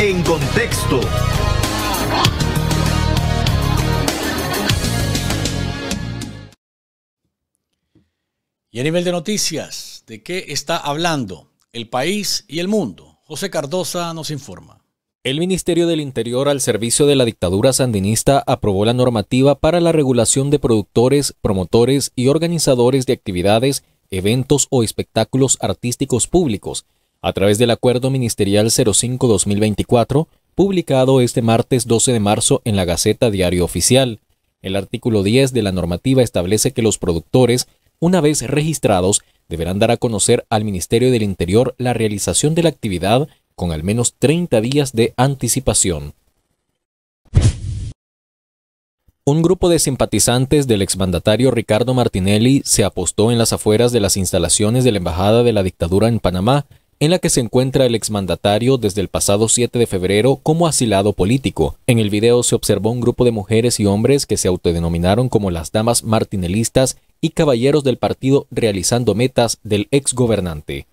En contexto. Y a nivel de noticias, ¿de qué está hablando el país y el mundo? José Cardosa nos informa. El Ministerio del Interior al servicio de la dictadura sandinista aprobó la normativa para la regulación de productores, promotores y organizadores de actividades, eventos o espectáculos artísticos públicos a través del Acuerdo Ministerial 05-2024, publicado este martes 12 de marzo en la Gaceta Diario Oficial. El artículo 10 de la normativa establece que los productores, una vez registrados, deberán dar a conocer al Ministerio del Interior la realización de la actividad con al menos 30 días de anticipación. Un grupo de simpatizantes del exmandatario Ricardo Martinelli se apostó en las afueras de las instalaciones de la Embajada de la Dictadura en Panamá en la que se encuentra el exmandatario desde el pasado 7 de febrero como asilado político. En el video se observó un grupo de mujeres y hombres que se autodenominaron como las damas martinelistas y caballeros del partido realizando metas del exgobernante.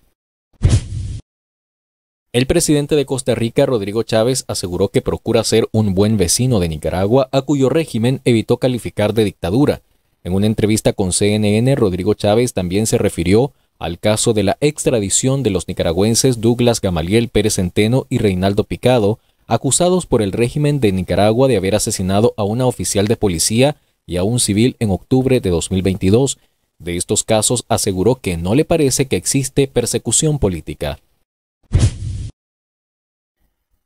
El presidente de Costa Rica, Rodrigo Chávez, aseguró que procura ser un buen vecino de Nicaragua, a cuyo régimen evitó calificar de dictadura. En una entrevista con CNN, Rodrigo Chávez también se refirió al caso de la extradición de los nicaragüenses Douglas Gamaliel Pérez Centeno y Reinaldo Picado, acusados por el régimen de Nicaragua de haber asesinado a una oficial de policía y a un civil en octubre de 2022. De estos casos aseguró que no le parece que existe persecución política.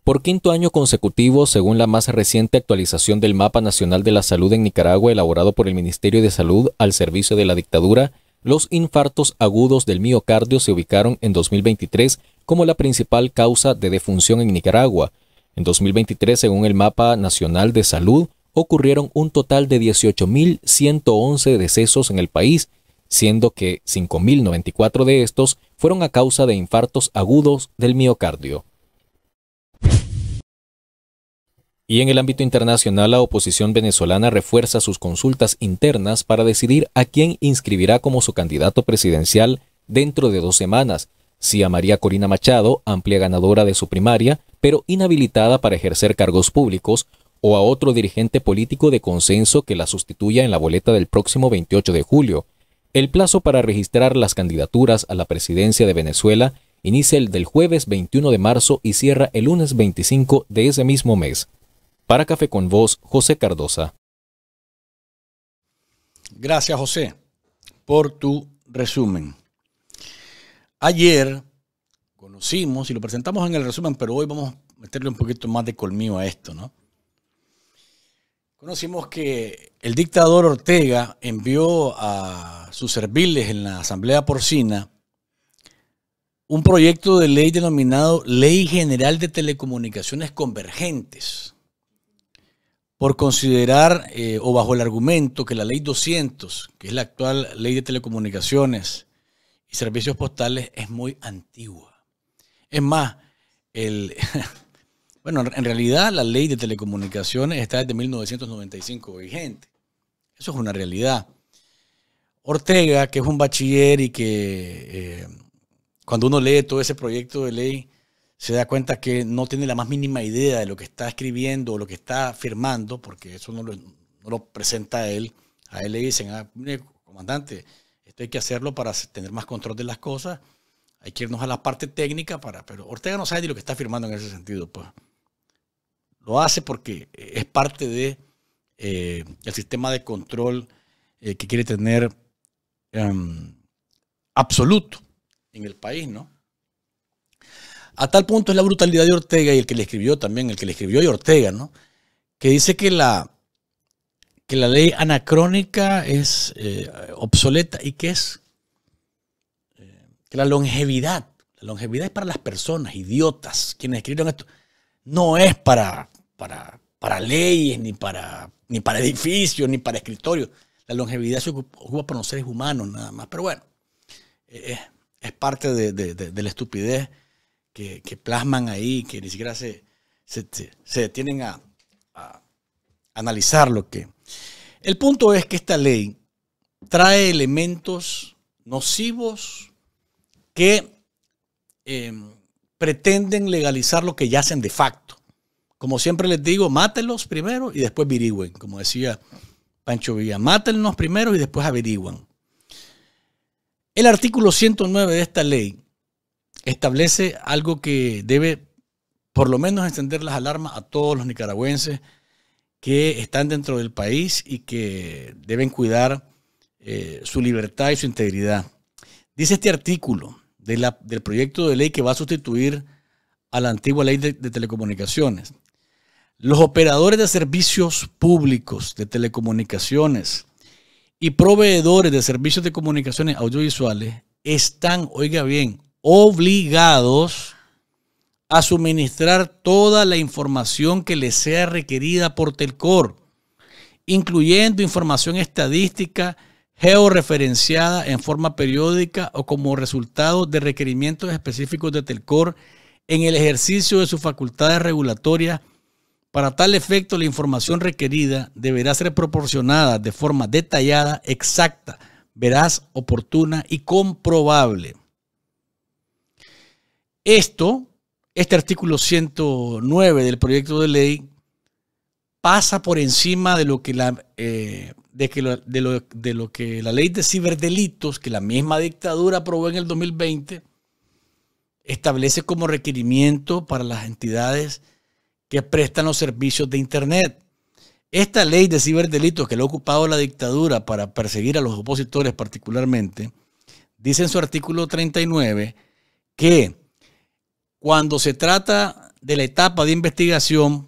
Por quinto año consecutivo, según la más reciente actualización del Mapa Nacional de la Salud en Nicaragua elaborado por el Ministerio de Salud al servicio de la dictadura, los infartos agudos del miocardio se ubicaron en 2023 como la principal causa de defunción en Nicaragua. En 2023, según el Mapa Nacional de Salud, ocurrieron un total de 18.111 decesos en el país, siendo que 5.094 de estos fueron a causa de infartos agudos del miocardio. Y en el ámbito internacional, la oposición venezolana refuerza sus consultas internas para decidir a quién inscribirá como su candidato presidencial dentro de dos semanas, si a María Corina Machado, amplia ganadora de su primaria, pero inhabilitada para ejercer cargos públicos, o a otro dirigente político de consenso que la sustituya en la boleta del próximo 28 de julio. El plazo para registrar las candidaturas a la presidencia de Venezuela inicia el del jueves 21 de marzo y cierra el lunes 25 de ese mismo mes. Para Café con Vos, José Cardosa. Gracias, José, por tu resumen. Ayer conocimos y lo presentamos en el resumen, pero hoy vamos a meterle un poquito más de colmillo a esto, ¿no? Conocimos que el dictador Ortega envió a sus serviles en la Asamblea Porcina un proyecto de ley denominado Ley General de Telecomunicaciones Convergentes por considerar eh, o bajo el argumento que la ley 200, que es la actual ley de telecomunicaciones y servicios postales, es muy antigua. Es más, el, bueno, en realidad la ley de telecomunicaciones está desde 1995 vigente. Eso es una realidad. Ortega, que es un bachiller y que eh, cuando uno lee todo ese proyecto de ley, se da cuenta que no tiene la más mínima idea de lo que está escribiendo o lo que está firmando, porque eso no lo, presenta él. A él le dicen, ah, comandante, esto hay que hacerlo para tener más control de las cosas. Hay que irnos a la parte técnica para... Pero Ortega no sabe ni lo que está firmando en ese sentido. Pues. Lo hace porque eh, es parte de eh, sistema de control eh, que quiere tener em, absoluto en el país, ¿no? A tal punto es la brutalidad de Ortega y el que le escribió también, el que le escribió y Ortega, ¿no? Que dice que la, que la ley anacrónica es eh, obsoleta y que es eh, que la longevidad, la longevidad es para las personas, idiotas, quienes escribieron esto. No es para, para, leyes, ni para, ni para edificios, ni para escritorios. La longevidad se ocupa, por los seres humanos nada más. Pero bueno, eh, es parte de, de la estupidez que, plasman ahí, que ni siquiera se, se, detienen a, analizar lo que... El punto es que esta ley trae elementos nocivos que em, pretenden legalizar lo que ya hacen de facto. Como siempre les digo, mátenlos primero y después averigüen, como decía Pancho Villa. Mátenlos primero y después averigüen. El artículo 109 de esta ley establece algo que debe por lo menos encender las alarmas a todos los nicaragüenses que están dentro del país y que deben cuidar eh, su libertad y su integridad. Dice este artículo del proyecto de ley que va a sustituir a la antigua ley de, de telecomunicaciones. Los operadores de servicios públicos de telecomunicaciones y proveedores de servicios de comunicaciones audiovisuales están, oiga bien, obligados a suministrar toda la información que les sea requerida por Telcor, incluyendo información estadística georreferenciada en forma periódica o como resultado de requerimientos específicos de Telcor en el ejercicio de sus facultades regulatorias. Para tal efecto, la información requerida deberá ser proporcionada de forma detallada, exacta, veraz, oportuna y comprobable. Esto, este artículo 109 del proyecto de ley, pasa por encima de lo que la, eh, de lo, que la ley de ciberdelitos, que la misma dictadura aprobó en el 2020, establece como requerimiento para las entidades que prestan los servicios de Internet. Esta ley de ciberdelitos que lo ha ocupado la dictadura para perseguir a los opositores particularmente, dice en su artículo 39 que cuando se trata de la etapa de investigación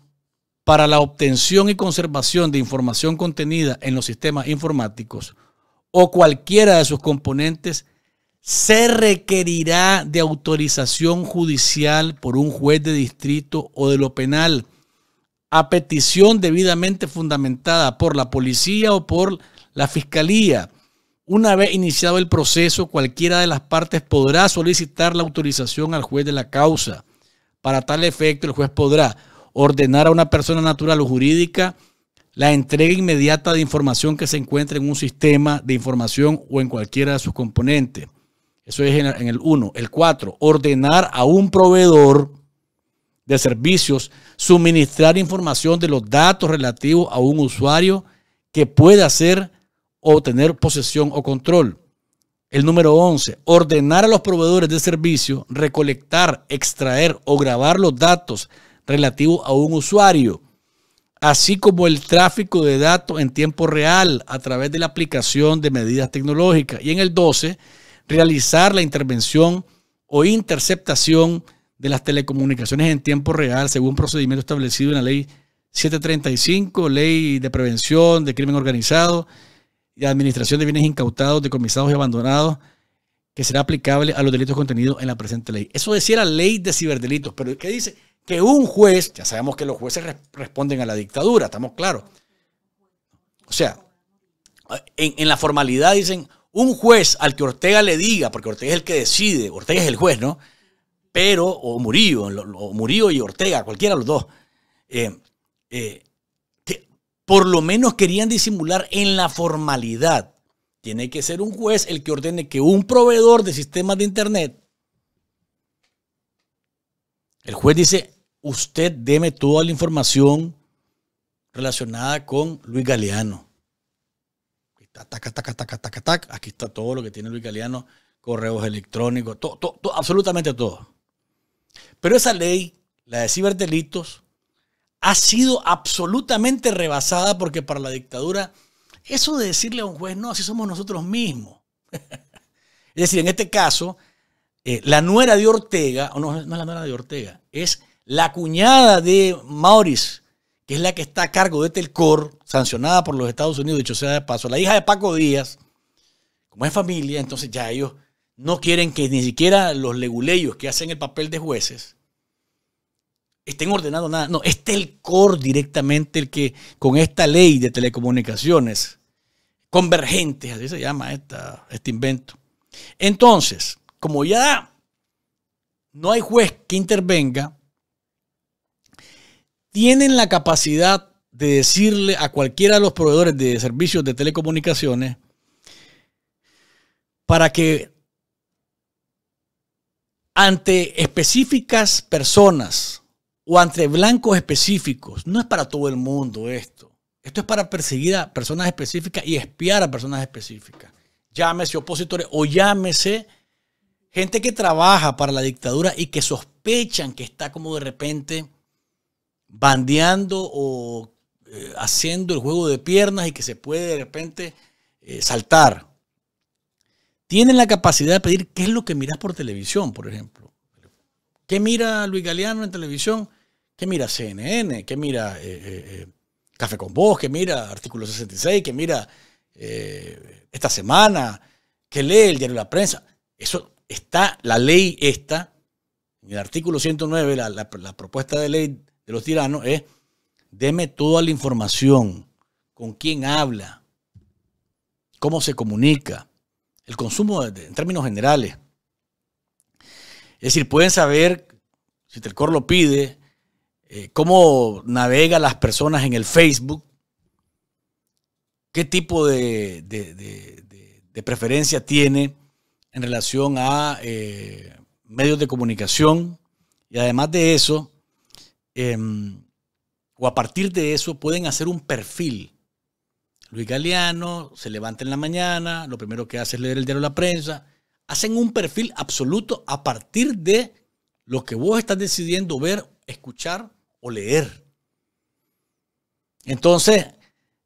para la obtención y conservación de información contenida en los sistemas informáticos o cualquiera de sus componentes, se requerirá de autorización judicial por un juez de distrito o de lo penal, a petición debidamente fundamentada por la policía o por la fiscalía una vez iniciado el proceso, cualquiera de las partes podrá solicitar la autorización al juez de la causa. Para tal efecto, el juez podrá ordenar a una persona natural o jurídica la entrega inmediata de información que se encuentre en un sistema de información o en cualquiera de sus componentes. Eso es en el 1. El 4. Ordenar a un proveedor de servicios suministrar información de los datos relativos a un usuario que pueda ser o tener posesión o control. El número 11, ordenar a los proveedores de servicio recolectar, extraer o grabar los datos relativos a un usuario, así como el tráfico de datos en tiempo real a través de la aplicación de medidas tecnológicas. Y en el 12, realizar la intervención o interceptación de las telecomunicaciones en tiempo real según procedimiento establecido en la ley 735, ley de prevención de crimen organizado y administración de bienes incautados, decomisados y abandonados, que será aplicable a los delitos contenidos en la presente ley. Eso decía la ley de ciberdelitos, pero ¿qué dice? Que un juez, ya sabemos que los jueces responden a la dictadura, estamos claros. O sea, en, la formalidad dicen, un juez al que Ortega le diga, porque Ortega es el que decide, Ortega es el juez, ¿no? Pero, o Murillo, o Murillo y Ortega, cualquiera de los dos, eh, eh por lo menos querían disimular en la formalidad. Tiene que ser un juez el que ordene que un proveedor de sistemas de Internet, el juez dice, usted deme toda la información relacionada con Luis Galeano. Aquí está todo lo que tiene Luis Galeano, correos electrónicos, todo, absolutamente todo. Pero esa ley, la de ciberdelitos, ha sido absolutamente rebasada porque para la dictadura eso de decirle a un juez, no, así somos nosotros mismos. es decir, en este caso, eh, la nuera de Ortega, o no, no es la nuera de Ortega, es la cuñada de Maurice, que es la que está a cargo de Telcor, sancionada por los Estados Unidos, dicho sea de paso, la hija de Paco Díaz, como es familia, entonces ya ellos no quieren que ni siquiera los leguleyos que hacen el papel de jueces estén ordenados nada. No, es core directamente el que con esta ley de telecomunicaciones convergentes, así se llama esta, este invento. Entonces, como ya no hay juez que intervenga, tienen la capacidad de decirle a cualquiera de los proveedores de servicios de telecomunicaciones para que ante específicas personas o entre blancos específicos. No es para todo el mundo esto. Esto es para perseguir a personas específicas y espiar a personas específicas. Llámese opositores o llámese gente que trabaja para la dictadura y que sospechan que está como de repente bandeando o eh, haciendo el juego de piernas y que se puede de repente eh, saltar. Tienen la capacidad de pedir qué es lo que miras por televisión, por ejemplo ¿Qué mira Luis Galeano en televisión? ¿Qué mira CNN? ¿Qué mira eh, eh, eh, Café con Vos? ¿Qué mira Artículo 66? ¿Qué mira esta semana? ¿Qué lee el diario de La Prensa? Eso está, la ley está, en el artículo 109, la, propuesta de ley de los tiranos es, deme toda la información, con quién habla, cómo se comunica, el consumo en términos generales. Es decir, pueden saber, si Telcor lo pide, eh, cómo navega las personas en el Facebook, qué tipo de, preferencia tiene en relación a eh, medios de comunicación. Y además de eso, em, o a partir de eso, pueden hacer un perfil. Luis Galeano se levanta en la mañana, lo primero que hace es leer el diario de la prensa, hacen un perfil absoluto a partir de lo que vos estás decidiendo ver, escuchar o leer. Entonces,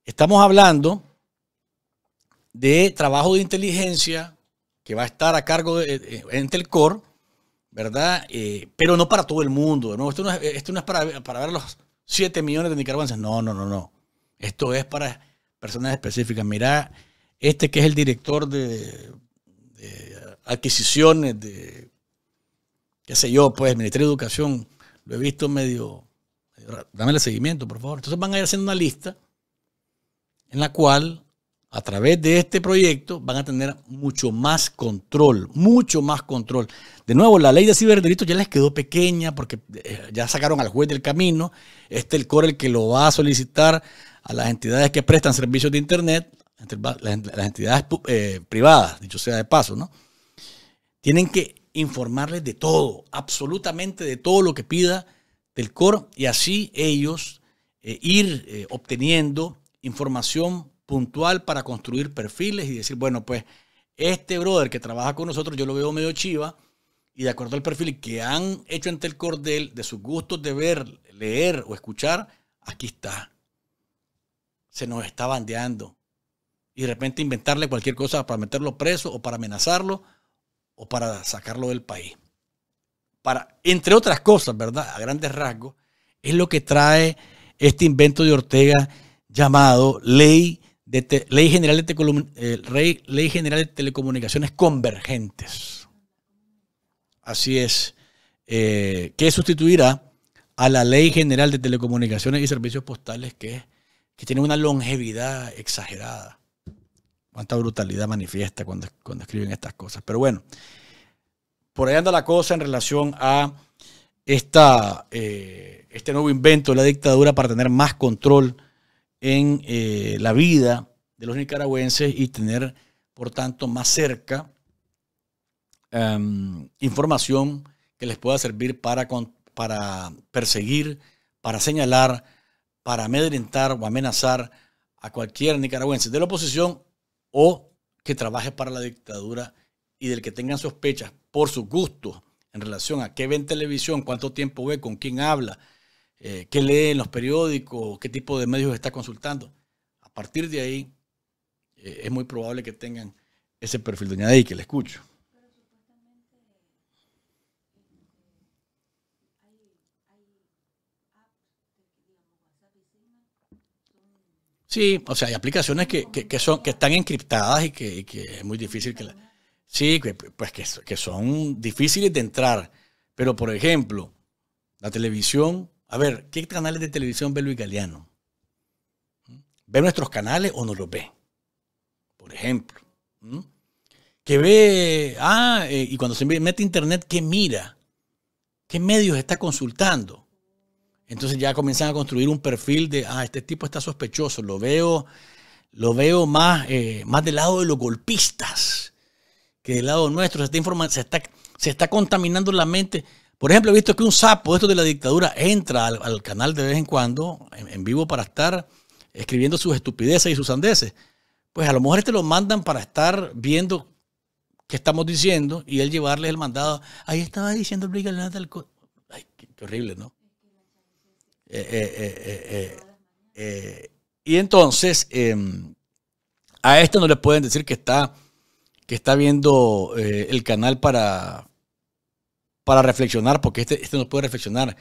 estamos hablando de trabajo de inteligencia que va a estar a cargo de, de Entelcor, ¿verdad? Eh, pero no para todo el mundo. ¿no? Esto no es, para, ver los 7 millones de nicaragüenses. No, no, no, no. Esto es para personas específicas. Mirá, este que es el director de adquisiciones de, qué sé yo, pues Ministerio de Educación, lo he visto medio, dame el seguimiento, por favor. Entonces van a ir haciendo una lista en la cual, a través de este proyecto, van a tener mucho más control, mucho más control. De nuevo, la ley de ciberdelitos ya les quedó pequeña porque eh, ya sacaron al juez del camino. Este es el core el que lo va a solicitar a las entidades que prestan servicios de Internet, las entidades eh, privadas, dicho sea de paso, ¿no? Tienen que informarles de todo, absolutamente de todo lo que pida del CORE y así ellos eh, ir eh, obteniendo información puntual para construir perfiles y decir, bueno, pues este brother que trabaja con nosotros, yo lo veo medio chiva, y de acuerdo al perfil que han hecho ante el cordel, de sus gustos de ver, leer o escuchar, aquí está. Se nos está bandeando. Y de repente inventarle cualquier cosa para meterlo preso o para amenazarlo o para sacarlo del país. Para, entre otras cosas, ¿verdad? A grandes rasgos, es lo que trae este invento de Ortega llamado Ley, de General, de eh, General de Telecomunicaciones Convergentes. Así es, eh, que sustituirá a la Ley General de Telecomunicaciones y Servicios Postales, que, que tiene una longevidad exagerada cuánta brutalidad manifiesta cuando, cuando escriben estas cosas. Pero bueno, por ahí anda la cosa en relación a esta, eh, este nuevo invento de la dictadura para tener más control en eh, la vida de los nicaragüenses y tener, por tanto, más cerca em, información que les pueda servir para, para perseguir, para señalar, para amedrentar o amenazar a cualquier nicaragüense de la oposición o que trabaje para la dictadura y del que tengan sospechas por sus gustos en relación a qué ve en televisión, cuánto tiempo ve, con quién habla, eh, qué lee en los periódicos, qué tipo de medios está consultando. A partir de ahí, eh, es muy probable que tengan ese perfil. Doña Dey, que le escucho. Sí, o sea, hay aplicaciones que, son, que están encriptadas y que, es muy difícil que... sí, pues que, son difíciles de entrar. Pero, por ejemplo, la televisión, a ver, ¿qué canales de televisión ve Luis Galeano? ¿Ve nuestros canales o no los ve? Por ejemplo. ¿Qué ve, ah, eh, y cuando se mete a internet, ¿qué mira? ¿Qué medios está consultando? Entonces ya comienzan a construir un perfil de, ah, este tipo está sospechoso, lo veo, lo veo más, eh, más del lado de los golpistas que del lado nuestro. Se está, está, se está contaminando la mente. Por ejemplo, he visto que un sapo, esto de la dictadura, entra al, canal de vez en cuando, en, vivo, para estar escribiendo sus estupideces y sus sandeces. Pues a lo mejor este lo mandan para estar viendo qué estamos diciendo y él llevarles el mandado. Ahí estaba diciendo el tal cosa. Ay, qué, qué horrible, ¿no? Eh, eh, eh, y entonces, em, a este no le pueden decir que está, que está viendo el canal para, para reflexionar, porque este, este no puede reflexionar.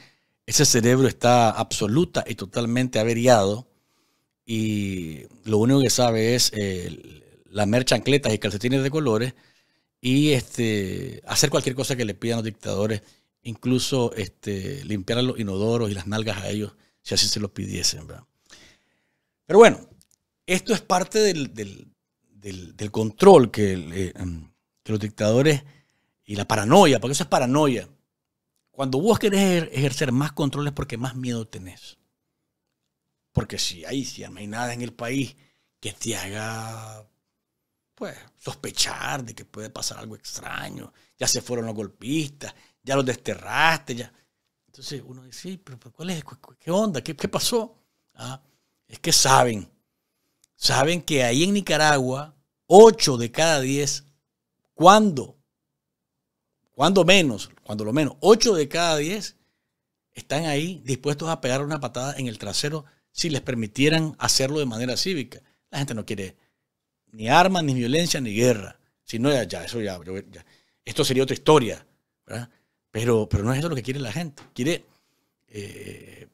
Ese cerebro está absoluta y totalmente averiado y lo único que sabe es la lamer chancletas y calcetines de colores y este, hacer cualquier cosa que le pidan los dictadores incluso este, limpiar los inodoros y las nalgas a ellos, si así se los pidiesen. Pero bueno, esto es parte del, control eh, em, que, los dictadores y la paranoia, porque eso es paranoia. Cuando vos querés ejercer más controles porque más miedo tenés. Porque si hay, si hay nada en el país que te haga pues, sospechar de que puede pasar algo extraño, ya se fueron los golpistas, ya los desterraste, ya. Entonces uno dice, sí, pero ¿cuál es? ¿Qué onda? ¿Qué, pasó? Ah, es que saben, saben que ahí en Nicaragua, 8 de cada 10, cuando, cuando menos, cuando lo menos, 8 de cada 10 están ahí dispuestos a pegar una patada en el trasero si les permitieran hacerlo de manera cívica. La gente no quiere ni armas, ni violencia, ni guerra. Si no, ya, eso ya, ya, Esto sería otra historia. ¿verdad? Pero, no es eso lo que quiere la gente. Quiere eh,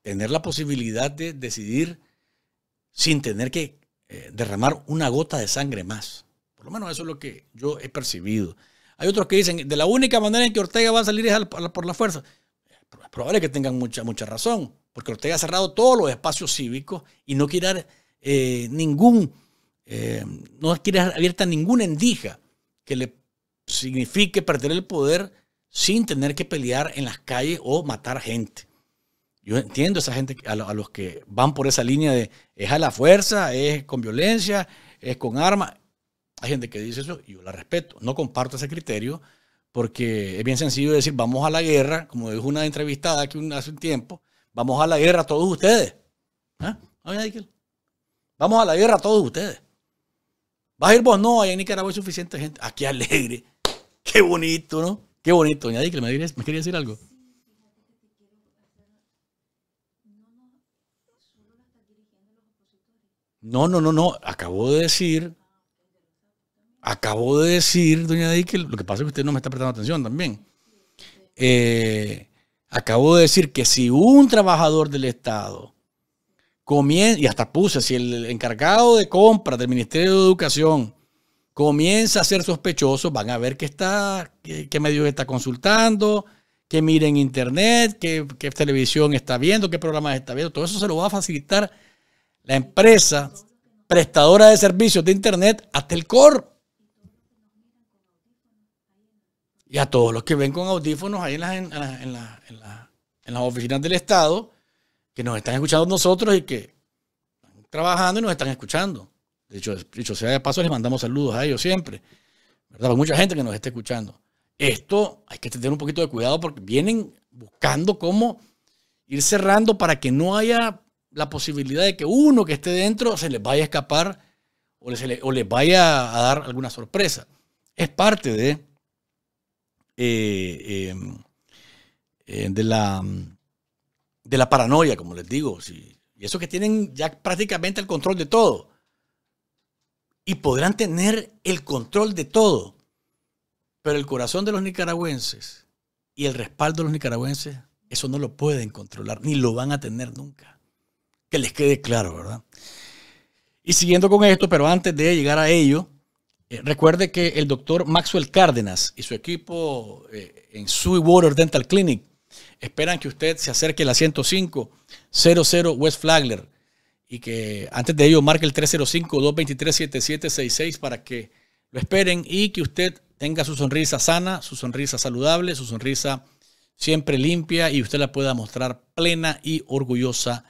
tener la posibilidad de decidir sin tener que eh, derramar una gota de sangre más. Por lo menos eso es lo que yo he percibido. Hay otros que dicen, de la única manera en que Ortega va a salir es por la fuerza. Es probable que tengan mucha, mucha razón, porque Ortega ha cerrado todos los espacios cívicos y no quiere eh, ningún, no quiere abierta ninguna endija que le signifique perder el poder sin tener que pelear en las calles o matar gente. Yo entiendo a esa gente, a, los que van por esa línea de es a la fuerza, es con violencia, es con armas. Hay gente que dice eso y yo la respeto. No comparto ese criterio porque es bien sencillo decir vamos a la guerra, como dijo una entrevistada hace un tiempo, vamos a la guerra todos ustedes. ¿Ah? Vamos a la guerra todos ustedes. Vas a ir vos, no, hay en Nicaragua hay suficiente gente. Aquí alegre. Qué bonito, ¿no? Qué bonito, doña que ¿me, ¿me quería decir algo? No, no, no, no. Acabo de decir. Acabo de decir, doña que lo que pasa es que usted no me está prestando atención también. Eh, acabo de decir que si un trabajador del Estado comienza, y hasta puse, si el encargado de compra del Ministerio de Educación comienza a ser sospechoso, van a ver que está, qué, medios está consultando, qué miren internet, qué, televisión está viendo, qué programas está viendo. Todo eso se lo va a facilitar la empresa prestadora de servicios de internet el core Y a todos los que ven con audífonos ahí en las, en, la en, en las oficinas del Estado, que nos están escuchando nosotros y que están trabajando y nos están escuchando. Dicho, dicho sea de paso, les mandamos saludos a ellos siempre. ¿Verdad? Hay pues mucha gente que nos está escuchando. Esto hay que tener un poquito de cuidado porque vienen buscando cómo ir cerrando para que no haya la posibilidad de que uno que esté dentro se les vaya a escapar o les, vaya a dar alguna sorpresa. Es parte de, eh, em, eh, de, la, de la paranoia, como les digo. Y eso que tienen ya prácticamente el control de todo y podrán tener el control de todo, pero el corazón de los nicaragüenses y el respaldo de los nicaragüenses, eso no lo pueden controlar, ni lo van a tener nunca. Que les quede claro, ¿verdad? Y siguiendo con esto, pero antes de llegar a ello, eh, recuerde que el doctor Maxwell Cárdenas y su equipo eh, en Sui Water Dental Clinic esperan que usted se acerque a la 105 00 West Flagler y que antes de ello marque el 305-223-7766 para que lo esperen y que usted tenga su sonrisa sana, su sonrisa saludable, su sonrisa siempre limpia y usted la pueda mostrar plena y orgullosamente.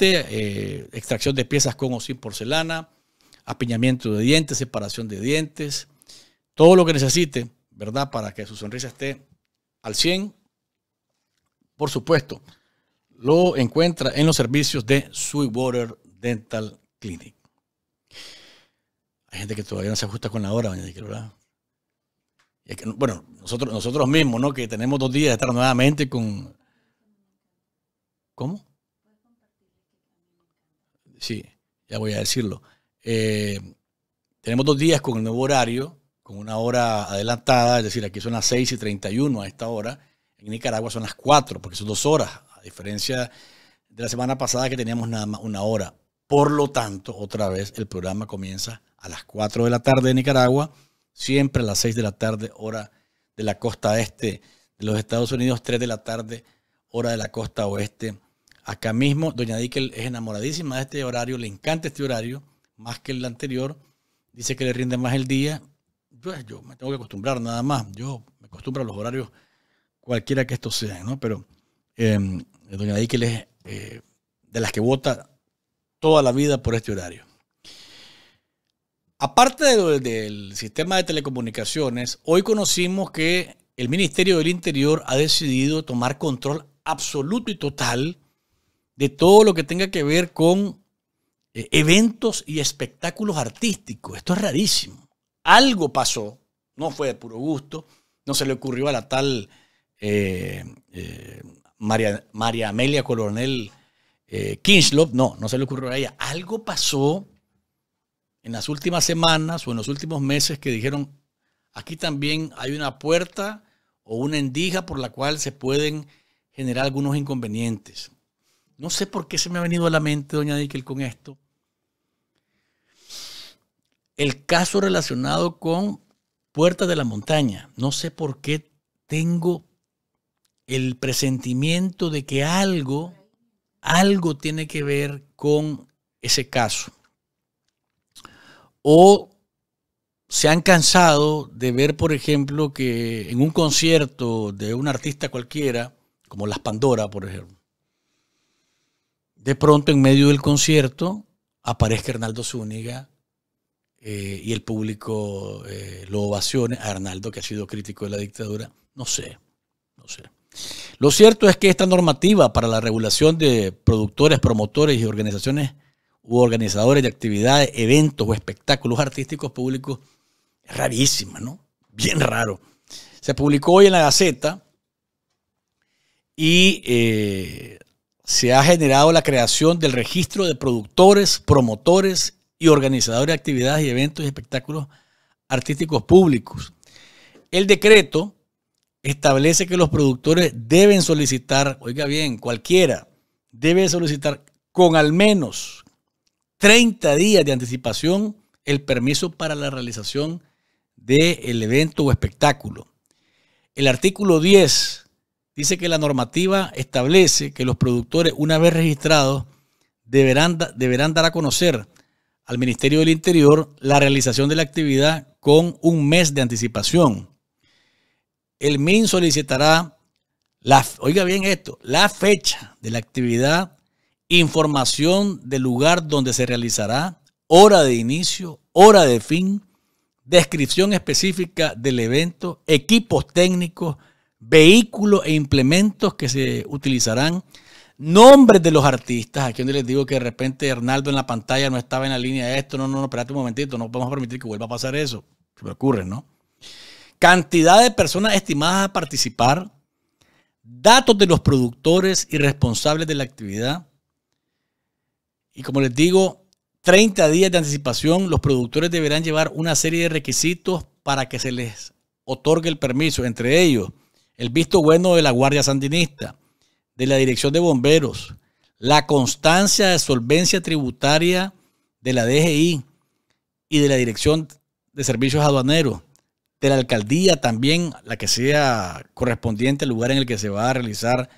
Eh, extracción de piezas con o sin porcelana, apiñamiento de dientes, separación de dientes, todo lo que necesite, ¿verdad? Para que su sonrisa esté al 100. Por supuesto, lo encuentra en los servicios de Sweetwater Dental Clinic. Hay gente que todavía no se ajusta con la hora, doña bueno, nosotros, nosotros mismos, ¿no? Que tenemos dos días de estar nuevamente con... ¿Cómo? Sí, ya voy a decirlo. Eh, tenemos dos días con el nuevo horario, con una hora adelantada, es decir, aquí son las 6 y 31 a esta hora. En Nicaragua son las 4, porque son dos horas diferencia de la semana pasada que teníamos nada más una hora. Por lo tanto, otra vez, el programa comienza a las 4 de la tarde de Nicaragua, siempre a las 6 de la tarde, hora de la costa este de los Estados Unidos, 3 de la tarde, hora de la costa oeste. Acá mismo, doña Dickel es enamoradísima de este horario, le encanta este horario, más que el anterior, dice que le rinde más el día. Pues yo me tengo que acostumbrar nada más, yo me acostumbro a los horarios cualquiera que estos sean, ¿no? Pero eh, doña eh, de las que vota toda la vida por este horario. Aparte del sistema de telecomunicaciones, hoy conocimos que el Ministerio del Interior ha decidido tomar control absoluto y total de todo lo que tenga que ver con eh, eventos y espectáculos artísticos. Esto es rarísimo. Algo pasó, no fue de puro gusto, no se le ocurrió a la tal eh, María, Amelia Coronel eh, no, no se le ocurrió a ella. Algo pasó en las últimas semanas o en los últimos meses que dijeron, aquí también hay una puerta o una endija por la cual se pueden generar algunos inconvenientes. No sé por qué se me ha venido a la mente, doña Dickel, con esto. El caso relacionado con Puerta de la Montaña. No sé por qué tengo el presentimiento de que algo, algo tiene que ver con ese caso. O se han cansado de ver, por ejemplo, que en un concierto de un artista cualquiera, como Las Pandora, por ejemplo, de pronto en medio del concierto aparezca Arnaldo Zúñiga eh, y el público eh, lo ovacione a Arnaldo, que ha sido crítico de la dictadura. No sé, no sé. Lo cierto es que esta normativa para la regulación de productores, promotores y organizaciones u organizadores de actividades, eventos o espectáculos artísticos públicos es rarísima, ¿no? Bien raro. Se publicó hoy en la Gaceta y eh, se ha generado la creación del registro de productores, promotores y organizadores de actividades y eventos y espectáculos artísticos públicos. El decreto establece que los productores deben solicitar, oiga bien, cualquiera debe solicitar con al menos 30 días de anticipación el permiso para la realización del evento o espectáculo. El artículo 10 dice que la normativa establece que los productores, una vez registrados, deberán dar a conocer al Ministerio del Interior la realización de la actividad con un mes de anticipación el MIN solicitará, la, oiga bien esto, la fecha de la actividad, información del lugar donde se realizará, hora de inicio, hora de fin, descripción específica del evento, equipos técnicos, vehículos e implementos que se utilizarán, nombres de los artistas. Aquí donde les digo que de repente Hernaldo en la pantalla no estaba en la línea de esto. No, no, no, espérate un momentito, no podemos permitir que vuelva a pasar eso. Se me ocurre, ¿no? cantidad de personas estimadas a participar, datos de los productores y responsables de la actividad. Y como les digo, 30 días de anticipación, los productores deberán llevar una serie de requisitos para que se les otorgue el permiso, entre ellos el visto bueno de la Guardia Sandinista, de la Dirección de Bomberos, la constancia de solvencia tributaria de la DGI y de la Dirección de Servicios Aduaneros, de la alcaldía también, la que sea correspondiente al lugar en el que se va a realizar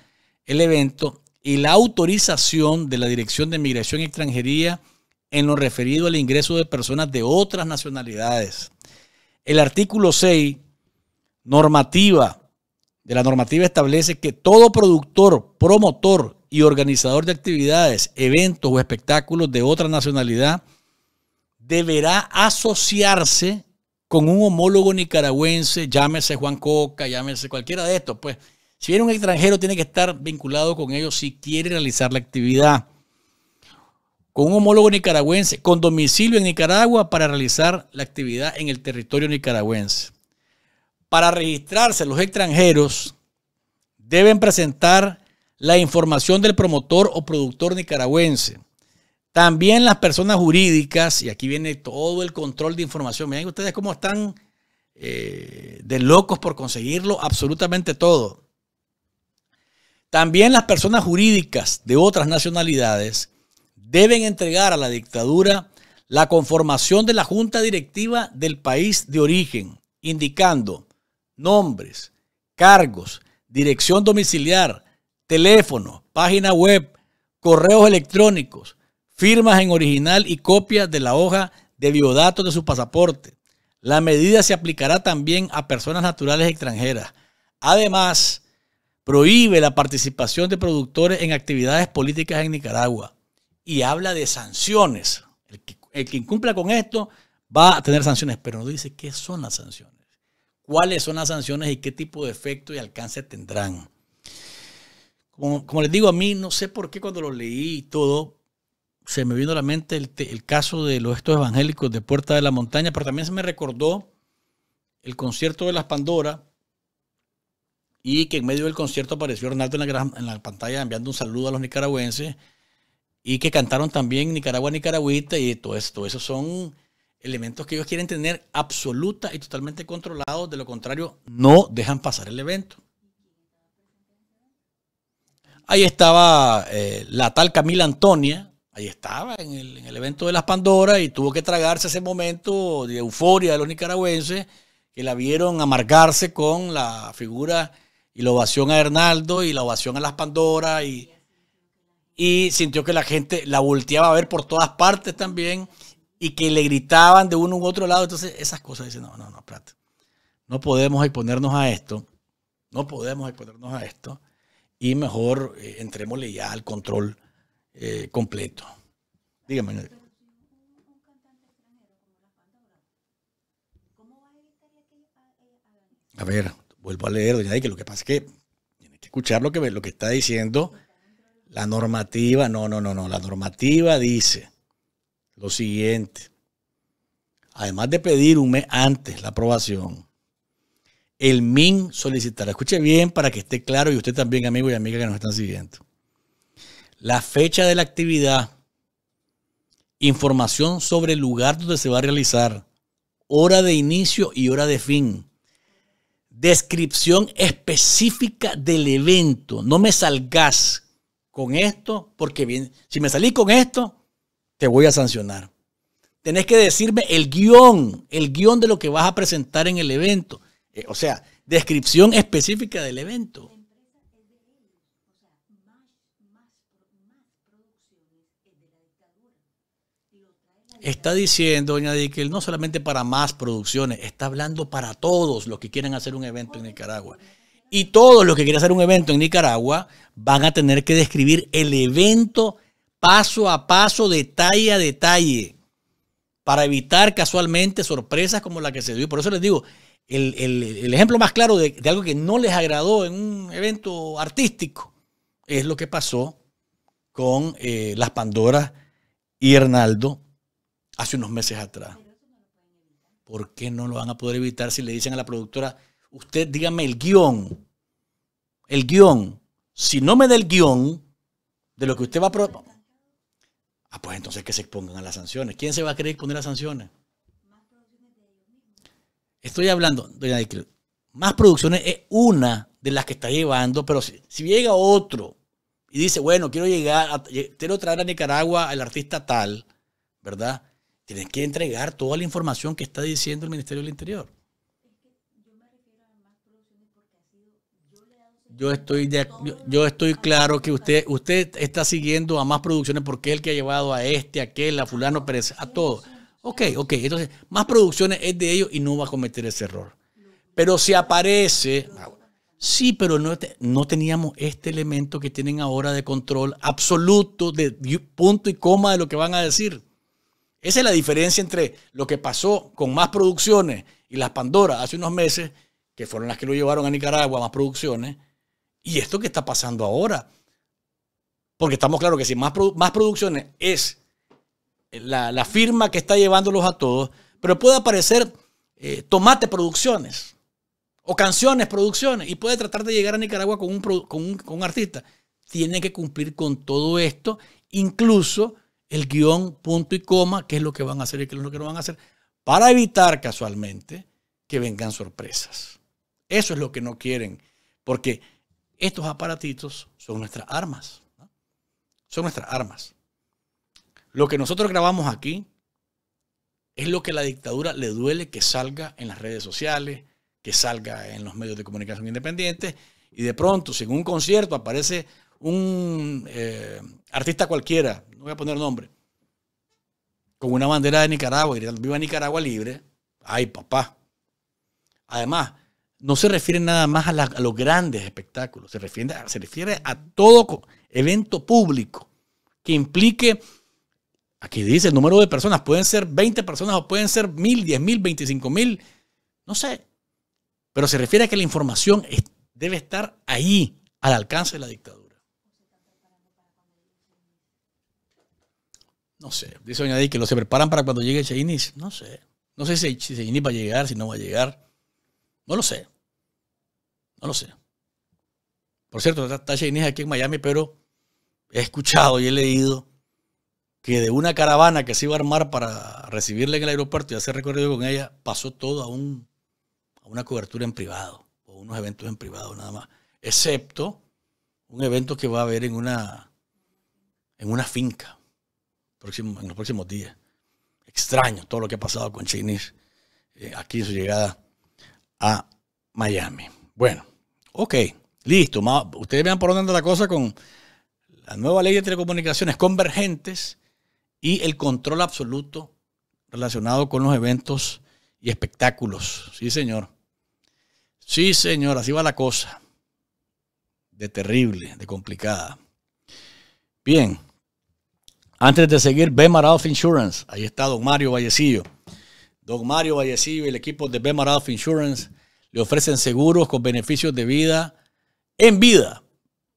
el evento, y la autorización de la Dirección de Migración y Extranjería en lo referido al ingreso de personas de otras nacionalidades. El artículo 6, normativa, de la normativa establece que todo productor, promotor y organizador de actividades, eventos o espectáculos de otra nacionalidad deberá asociarse con un homólogo nicaragüense, llámese Juan Coca, llámese cualquiera de estos, pues si viene un extranjero tiene que estar vinculado con ellos si quiere realizar la actividad. Con un homólogo nicaragüense, con domicilio en Nicaragua para realizar la actividad en el territorio nicaragüense. Para registrarse los extranjeros deben presentar la información del promotor o productor nicaragüense también las personas jurídicas, y aquí viene todo el control de información. Miren ustedes cómo están eh, de locos por conseguirlo, absolutamente todo. También las personas jurídicas de otras nacionalidades deben entregar a la dictadura la conformación de la junta directiva del país de origen, indicando nombres, cargos, dirección domiciliar, teléfono, página web, correos electrónicos, firmas en original y copias de la hoja de biodatos de su pasaporte. La medida se aplicará también a personas naturales extranjeras. Además, prohíbe la participación de productores en actividades políticas en Nicaragua y habla de sanciones. El que, el incumpla con esto va a tener sanciones, pero no dice qué son las sanciones, cuáles son las sanciones y qué tipo de efecto y alcance tendrán. Como, como les digo, a mí no sé por qué cuando lo leí y todo, se me vino a la mente el, caso de los estos evangélicos de Puerta de la Montaña, pero también se me recordó el concierto de las Pandora y que en medio del concierto apareció Arnaldo en la, en la pantalla enviando un saludo a los nicaragüenses y que cantaron también Nicaragua Nicaragüita y todo esto. Esos son elementos que ellos quieren tener absoluta y totalmente controlados, de lo contrario no dejan pasar el evento. Ahí estaba eh, la tal Camila Antonia, Ahí estaba en el, evento de las Pandoras y tuvo que tragarse ese momento de euforia de los nicaragüenses que la vieron amargarse con la figura y la ovación a Hernaldo y la ovación a las Pandoras y, sintió que la gente la volteaba a ver por todas partes también y que le gritaban de uno u otro lado. Entonces, esas cosas dicen, no, no, no, plata. No podemos exponernos a esto. No podemos exponernos a esto. Y mejor eh, entremosle entrémosle ya al control eh, completo. Dígame. A ver, vuelvo a leer, doña que lo que pasa es que que escuchar lo que, lo que está diciendo la normativa. No, no, no, no. La normativa dice lo siguiente. Además de pedir un mes antes la aprobación, el MIN solicitará. Escuche bien para que esté claro y usted también, amigo y amiga que nos están siguiendo la fecha de la actividad, información sobre el lugar donde se va a realizar, hora de inicio y hora de fin. Descripción específica del evento. No me salgas con esto, porque si me salí con esto, te voy a sancionar. Tenés que decirme el guión, el guión de lo que vas a presentar en el evento. Eh, o sea, descripción específica del evento. está diciendo, doña Dickel, no solamente para más producciones, está hablando para todos los que quieran hacer un evento en Nicaragua. Y todos los que quieran hacer un evento en Nicaragua van a tener que describir el evento paso a paso, detalle a detalle, para evitar casualmente sorpresas como la que se dio. Por eso les digo, el, ejemplo más claro de, algo que no les agradó en un evento artístico es lo que pasó con eh, las Pandoras y Hernaldo hace unos meses atrás. ¿Por qué no lo van a poder evitar si le dicen a la productora, usted dígame el guión? El guión. Si no me da el guión de lo que usted va a... Pro ah, pues entonces que se expongan a las sanciones. ¿Quién se va a querer con las sanciones? Estoy hablando, doña Dickel, más producciones es una de las que está llevando, pero si, llega otro y dice, bueno, quiero llegar, a, quiero traer a Nicaragua al artista tal, ¿verdad? Tienes que entregar toda la información que está diciendo el Ministerio del Interior. Yo estoy, yo, estoy claro que usted, usted está siguiendo a más producciones porque él que ha llevado a este, a aquel, a fulano Pérez, a todo. Ok, ok. Entonces, más producciones es de ellos y no va a cometer ese error. Pero si aparece... Sí, pero no, no teníamos este elemento que tienen ahora de control absoluto, de punto y coma de lo que van a decir. Esa es la diferencia entre lo que pasó con más producciones y las Pandora hace unos meses, que fueron las que lo llevaron a Nicaragua, más producciones, y esto que está pasando ahora. Porque estamos claros que si más, producciones es la, firma que está llevándolos a todos, pero puede aparecer eh, Tomate Producciones o Canciones Producciones y puede tratar de llegar a Nicaragua con un, con un artista. Tiene que cumplir con todo esto, incluso el guión, punto y coma, qué es lo que van a hacer y qué es lo que no van a hacer, para evitar casualmente que vengan sorpresas. Eso es lo que no quieren, porque estos aparatitos son nuestras armas. Son nuestras armas. Lo que nosotros grabamos aquí es lo que a la dictadura le duele que salga en las redes sociales, que salga en los medios de comunicación independientes, y de pronto, si en un concierto aparece un eh, artista cualquiera, no voy a poner nombre, con una bandera de Nicaragua y viva Nicaragua libre, ay papá. Además, no se refiere nada más a, los grandes espectáculos, se refiere, a, se refiere a todo evento público que implique, aquí dice el número de personas, pueden ser 20 personas o pueden ser mil, diez mil, 25 mil, no sé. Pero se refiere a que la información debe estar ahí, al alcance de la dictadura. No sé. Dice Doña que lo se preparan para cuando llegue Cheinis. No sé. No sé si, va a llegar, si no va a llegar. No lo sé. No lo sé. Por cierto, está Cheinis aquí en Miami, pero he escuchado y he leído que de una caravana que se iba a armar para recibirle en el aeropuerto y hacer recorrido con ella, pasó todo a, un, a una cobertura en privado, o unos eventos en privado nada más, excepto un evento que va a haber en una, en una finca en los próximos días. Extraño todo lo que ha pasado con Chinese eh, aquí en su llegada a Miami. Bueno, ok, listo. Ustedes vean por dónde anda la cosa con la nueva ley de telecomunicaciones convergentes y el control absoluto relacionado con los eventos y espectáculos. Sí, señor. Sí, señor, así va la cosa. De terrible, de complicada. Bien. Antes de seguir, Bemar Insurance. Ahí está don Mario Vallecillo. Don Mario Vallecillo y el equipo de Bemar Insurance le ofrecen seguros con beneficios de vida en vida.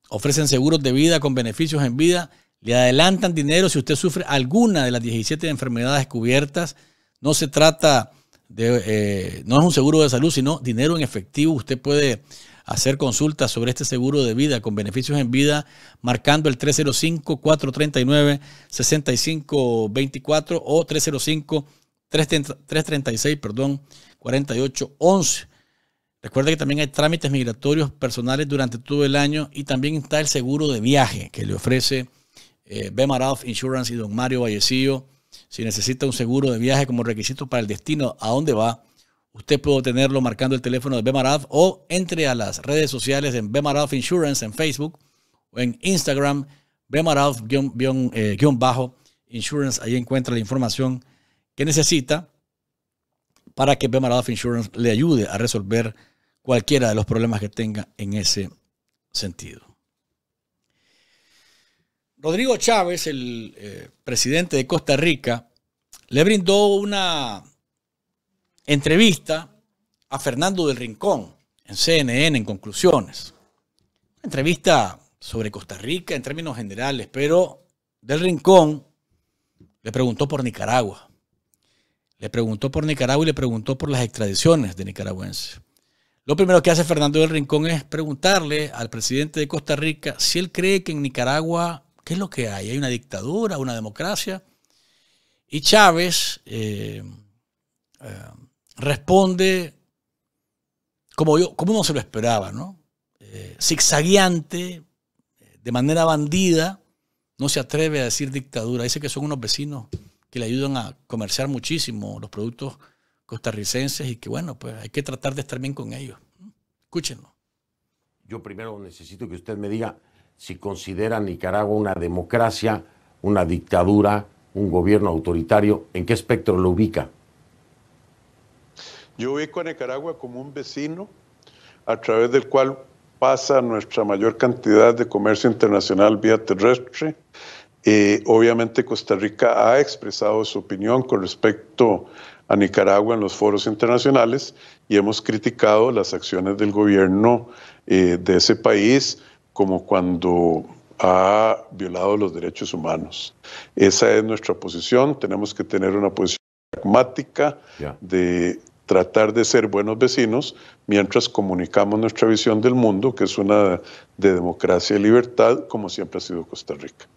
Ofrecen seguros de vida con beneficios en vida. Le adelantan dinero si usted sufre alguna de las 17 enfermedades cubiertas. No se trata de, eh, no es un seguro de salud, sino dinero en efectivo. Usted puede hacer consultas sobre este seguro de vida con beneficios en vida marcando el 305-439-6524 o 305-336, perdón, 4811. Recuerda que también hay trámites migratorios personales durante todo el año y también está el seguro de viaje que le ofrece eh, Insurance y don Mario Vallecillo. Si necesita un seguro de viaje como requisito para el destino a dónde va, Usted puede tenerlo marcando el teléfono de Bemaraf o entre a las redes sociales en Bemaraf Insurance en Facebook o en Instagram, Bemaraf-insurance. Ahí encuentra la información que necesita para que Bemaraf Insurance le ayude a resolver cualquiera de los problemas que tenga en ese sentido. Rodrigo Chávez, el eh, presidente de Costa Rica, le brindó una entrevista a Fernando del Rincón en CNN en conclusiones. entrevista sobre Costa Rica en términos generales, pero del Rincón le preguntó por Nicaragua. Le preguntó por Nicaragua y le preguntó por las extradiciones de nicaragüenses. Lo primero que hace Fernando del Rincón es preguntarle al presidente de Costa Rica si él cree que en Nicaragua, ¿qué es lo que hay? ¿Hay una dictadura, una democracia? Y Chávez eh, eh responde como, yo, como uno se lo esperaba, ¿no? Eh, zigzagueante, eh, de manera bandida, no se atreve a decir dictadura. Dice que son unos vecinos que le ayudan a comerciar muchísimo los productos costarricenses y que, bueno, pues hay que tratar de estar bien con ellos. Escúchenlo. Yo primero necesito que usted me diga si considera Nicaragua una democracia, una dictadura, un gobierno autoritario, ¿en qué espectro lo ubica? Yo ubico a Nicaragua como un vecino a través del cual pasa nuestra mayor cantidad de comercio internacional vía terrestre. obviamente Costa Rica ha expresado su opinión con respecto a Nicaragua en los foros internacionales y hemos criticado las acciones del gobierno eh, de ese país como cuando ha violado los derechos humanos. Esa es nuestra posición. Tenemos que tener una posición pragmática de tratar de ser buenos vecinos mientras comunicamos nuestra visión del mundo, que es una de democracia y libertad, como siempre ha sido Costa Rica.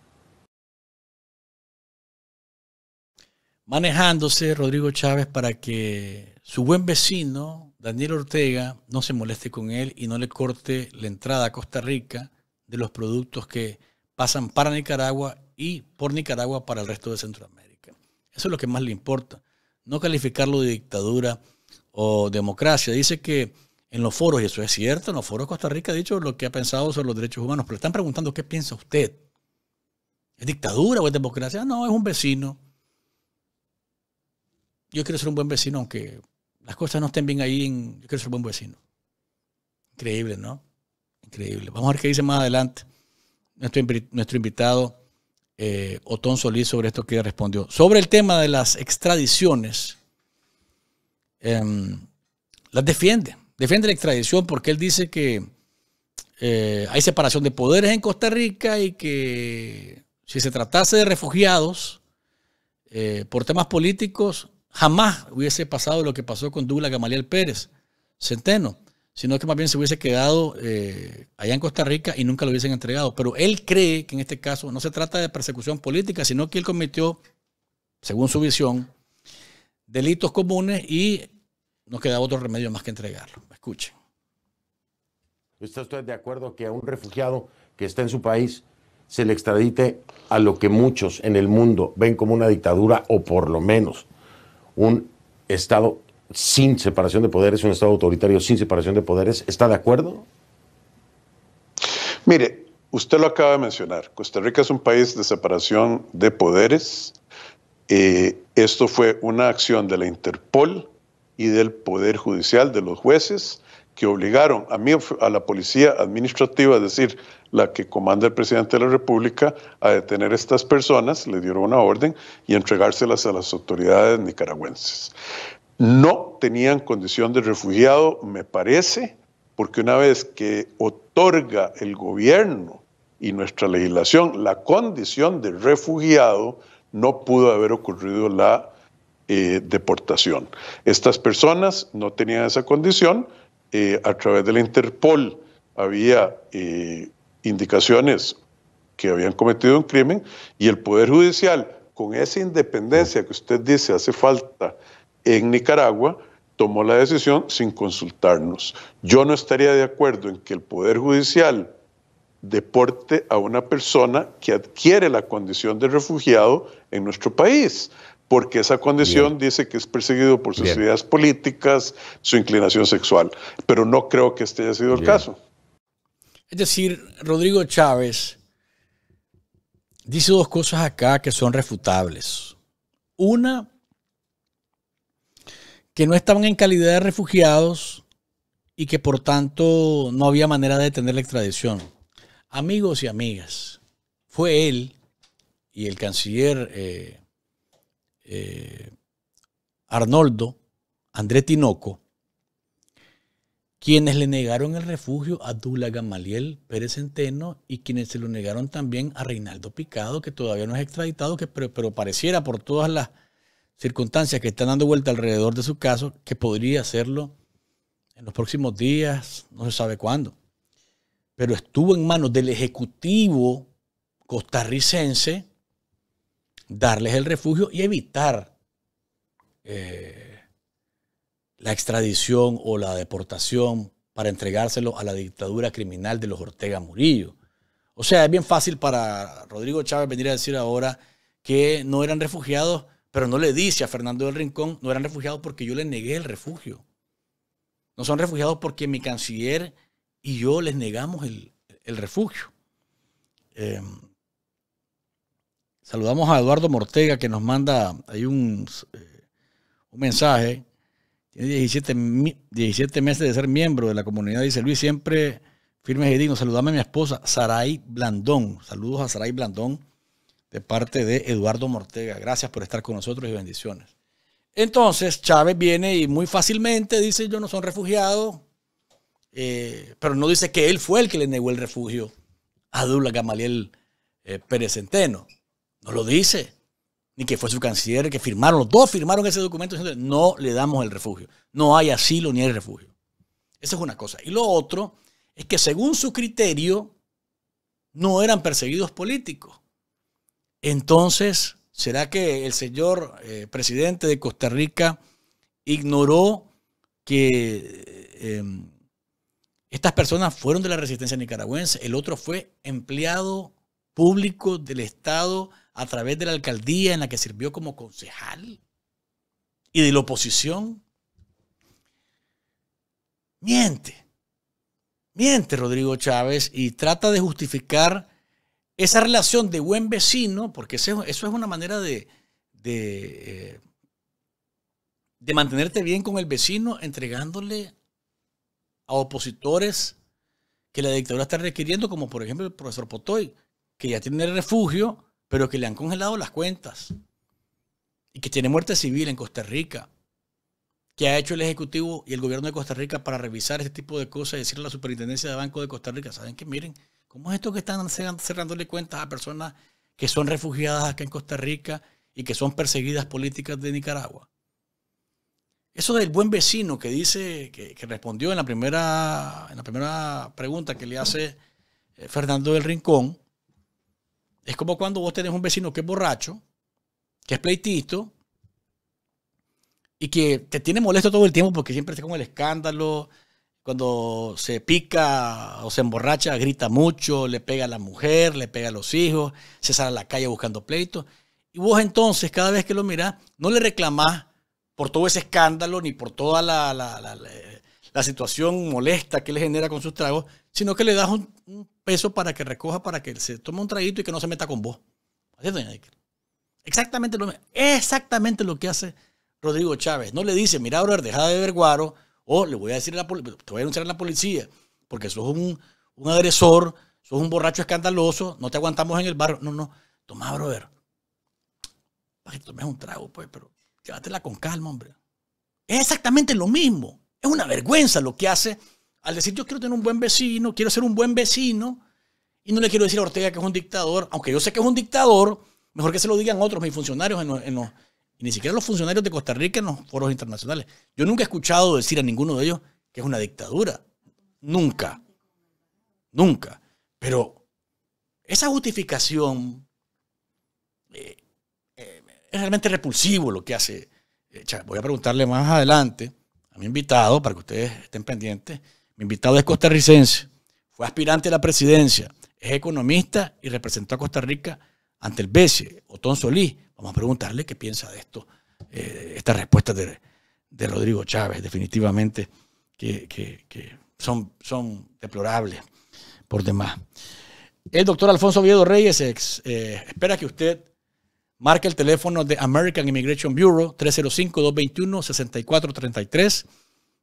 Manejándose Rodrigo Chávez para que su buen vecino, Daniel Ortega, no se moleste con él y no le corte la entrada a Costa Rica de los productos que pasan para Nicaragua y por Nicaragua para el resto de Centroamérica. Eso es lo que más le importa. No calificarlo de dictadura, o democracia. Dice que en los foros, y eso es cierto, en los foros de Costa Rica ha dicho lo que ha pensado sobre los derechos humanos, pero están preguntando qué piensa usted. ¿Es dictadura o es democracia? No, es un vecino. Yo quiero ser un buen vecino, aunque las cosas no estén bien ahí, en, yo quiero ser un buen vecino. Increíble, ¿no? Increíble. Vamos a ver qué dice más adelante nuestro, nuestro invitado eh, Otón Solís sobre esto que respondió. Sobre el tema de las extradiciones, Em, las defiende. Defiende la extradición porque él dice que eh, hay separación de poderes en Costa Rica y que si se tratase de refugiados eh, por temas políticos, jamás hubiese pasado lo que pasó con Douglas Gamaliel Pérez Centeno, sino que más bien se hubiese quedado eh, allá en Costa Rica y nunca lo hubiesen entregado. Pero él cree que en este caso no se trata de persecución política, sino que él cometió, según su visión, delitos comunes y no queda otro remedio más que entregarlo. Escuchen. ¿Está usted de acuerdo que a un refugiado que está en su país se le extradite a lo que muchos en el mundo ven como una dictadura o por lo menos un Estado sin separación de poderes, un Estado autoritario sin separación de poderes? ¿Está de acuerdo? Mire, usted lo acaba de mencionar. Costa Rica es un país de separación de poderes. Eh, esto fue una acción de la Interpol y del Poder Judicial, de los jueces, que obligaron a, mí, a la policía administrativa, es decir, la que comanda el presidente de la República, a detener a estas personas, le dieron una orden y entregárselas a las autoridades nicaragüenses. No tenían condición de refugiado, me parece, porque una vez que otorga el gobierno y nuestra legislación la condición de refugiado, no pudo haber ocurrido la eh, deportación. Estas personas no tenían esa condición. Eh, a través de la Interpol había eh, indicaciones que habían cometido un crimen y el Poder Judicial, con esa independencia que usted dice hace falta en Nicaragua, tomó la decisión sin consultarnos. Yo no estaría de acuerdo en que el Poder Judicial deporte a una persona que adquiere la condición de refugiado en nuestro país, porque esa condición dice que es perseguido por sus ideas políticas, su inclinación sexual, pero no creo que este haya sido el caso. Es decir, Rodrigo Chávez dice dos cosas acá que son refutables. Una, que no estaban en calidad de refugiados y que por tanto no había manera de detener la extradición. Amigos y amigas, fue él y el canciller eh, eh, Arnoldo, André Tinoco, quienes le negaron el refugio a Dula Gamaliel Pérez Centeno y quienes se lo negaron también a Reinaldo Picado, que todavía no es extraditado, que, pero, pero pareciera por todas las circunstancias que están dando vuelta alrededor de su caso, que podría hacerlo en los próximos días, no se sabe cuándo. Pero estuvo en manos del Ejecutivo costarricense darles el refugio y evitar eh, la extradición o la deportación para entregárselo a la dictadura criminal de los Ortega Murillo. O sea, es bien fácil para Rodrigo Chávez venir a decir ahora que no eran refugiados, pero no le dice a Fernando del Rincón, no eran refugiados porque yo les negué el refugio. No son refugiados porque mi canciller y yo les negamos el, el refugio. Em, Saludamos a Eduardo Mortega que nos manda, hay un, eh, un mensaje. Tiene 17, meses de ser miembro de la comunidad. Dice Luis, siempre firme y dignos. Saludame a mi esposa, Saray Blandón. Saludos a Saray Blandón de parte de Eduardo Mortega. Gracias por estar con nosotros y bendiciones. Entonces Chávez viene y muy fácilmente dice, yo no soy refugiado, eh, pero no dice que él fue el que le negó el refugio a Dula Gamaliel eh, Pérez Centeno. No lo dice. Ni que fue su canciller que firmaron. Los dos firmaron ese documento diciendo no le damos el refugio. No hay asilo ni hay refugio. Esa es una cosa. Y lo otro es que según su criterio no eran perseguidos políticos. Entonces, ¿será que el señor eh, presidente de Costa Rica ignoró que em, estas personas fueron de la resistencia nicaragüense? El otro fue empleado público del Estado a través de la alcaldía en la que sirvió como concejal y de la oposición. Miente, miente Rodrigo Chávez y trata de justificar esa relación de buen vecino, porque eso es una manera de, eh, de, mantenerte bien con el vecino entregándole a opositores que la dictadura está requiriendo, como por ejemplo el profesor Potoy, que ya tiene refugio pero que le han congelado las cuentas y que tiene muerte civil en Costa Rica. ¿Qué ha hecho el Ejecutivo y el gobierno de Costa Rica para revisar este tipo de cosas y decirle a la Superintendencia de Banco de Costa Rica? Saben qué? miren, ¿cómo es esto que están cerrándole cuentas a personas que son refugiadas acá en Costa Rica y que son perseguidas políticas de Nicaragua? Eso del buen vecino que dice, que, respondió en la, primera, en la primera pregunta que le hace eh, Fernando del Rincón, es como cuando vos tenés un vecino que es borracho, que es pleitito, y que te tiene molesto todo el tiempo porque siempre está con el escándalo. Cuando se pica o se emborracha, grita mucho, le pega a la mujer, le pega a los hijos, se sale a la calle buscando pleitos. Y vos entonces, cada vez que lo mirás, no le reclamás por todo ese escándalo ni por toda la, la la situación molesta que le genera con sus tragos, sino que le das un, peso para que recoja, para que se tome un traguito y que no se meta con vos. Exactamente lo, exactamente lo que hace Rodrigo Chávez. No le dice, mira, brother, deja de beber guaro, o le voy a decir a la te voy a denunciar a la policía, porque sos un, un agresor, sos un borracho escandaloso, no te aguantamos en el barrio. No, no, toma, brother. Para que tomes un trago, pues, pero llévatela con calma, hombre. Es exactamente lo mismo. Es una vergüenza lo que hace al decir yo quiero tener un buen vecino, quiero ser un buen vecino, y no le quiero decir a Ortega que es un dictador, aunque yo sé que es un dictador, mejor que se lo digan otros, mis funcionarios ni siquiera los funcionarios de Costa Rica en los foros internacionales. Yo nunca he escuchado decir a ninguno de ellos que es una dictadura. Nunca. Nunca. Pero esa justificación eh, eh, es realmente repulsivo lo que hace. Eh, voy a preguntarle más adelante mi invitado, para que ustedes estén pendientes, mi invitado es costarricense, fue aspirante a la presidencia, es economista y representó a Costa Rica ante el BCE, Otón Solís. Vamos a preguntarle qué piensa de esto, eh, esta respuesta de, Rodrigo Chávez, definitivamente que, son, son deplorables por demás. El doctor Alfonso Oviedo Reyes ex, eh, espera que usted Marca el teléfono de American Immigration Bureau 305-221-6433,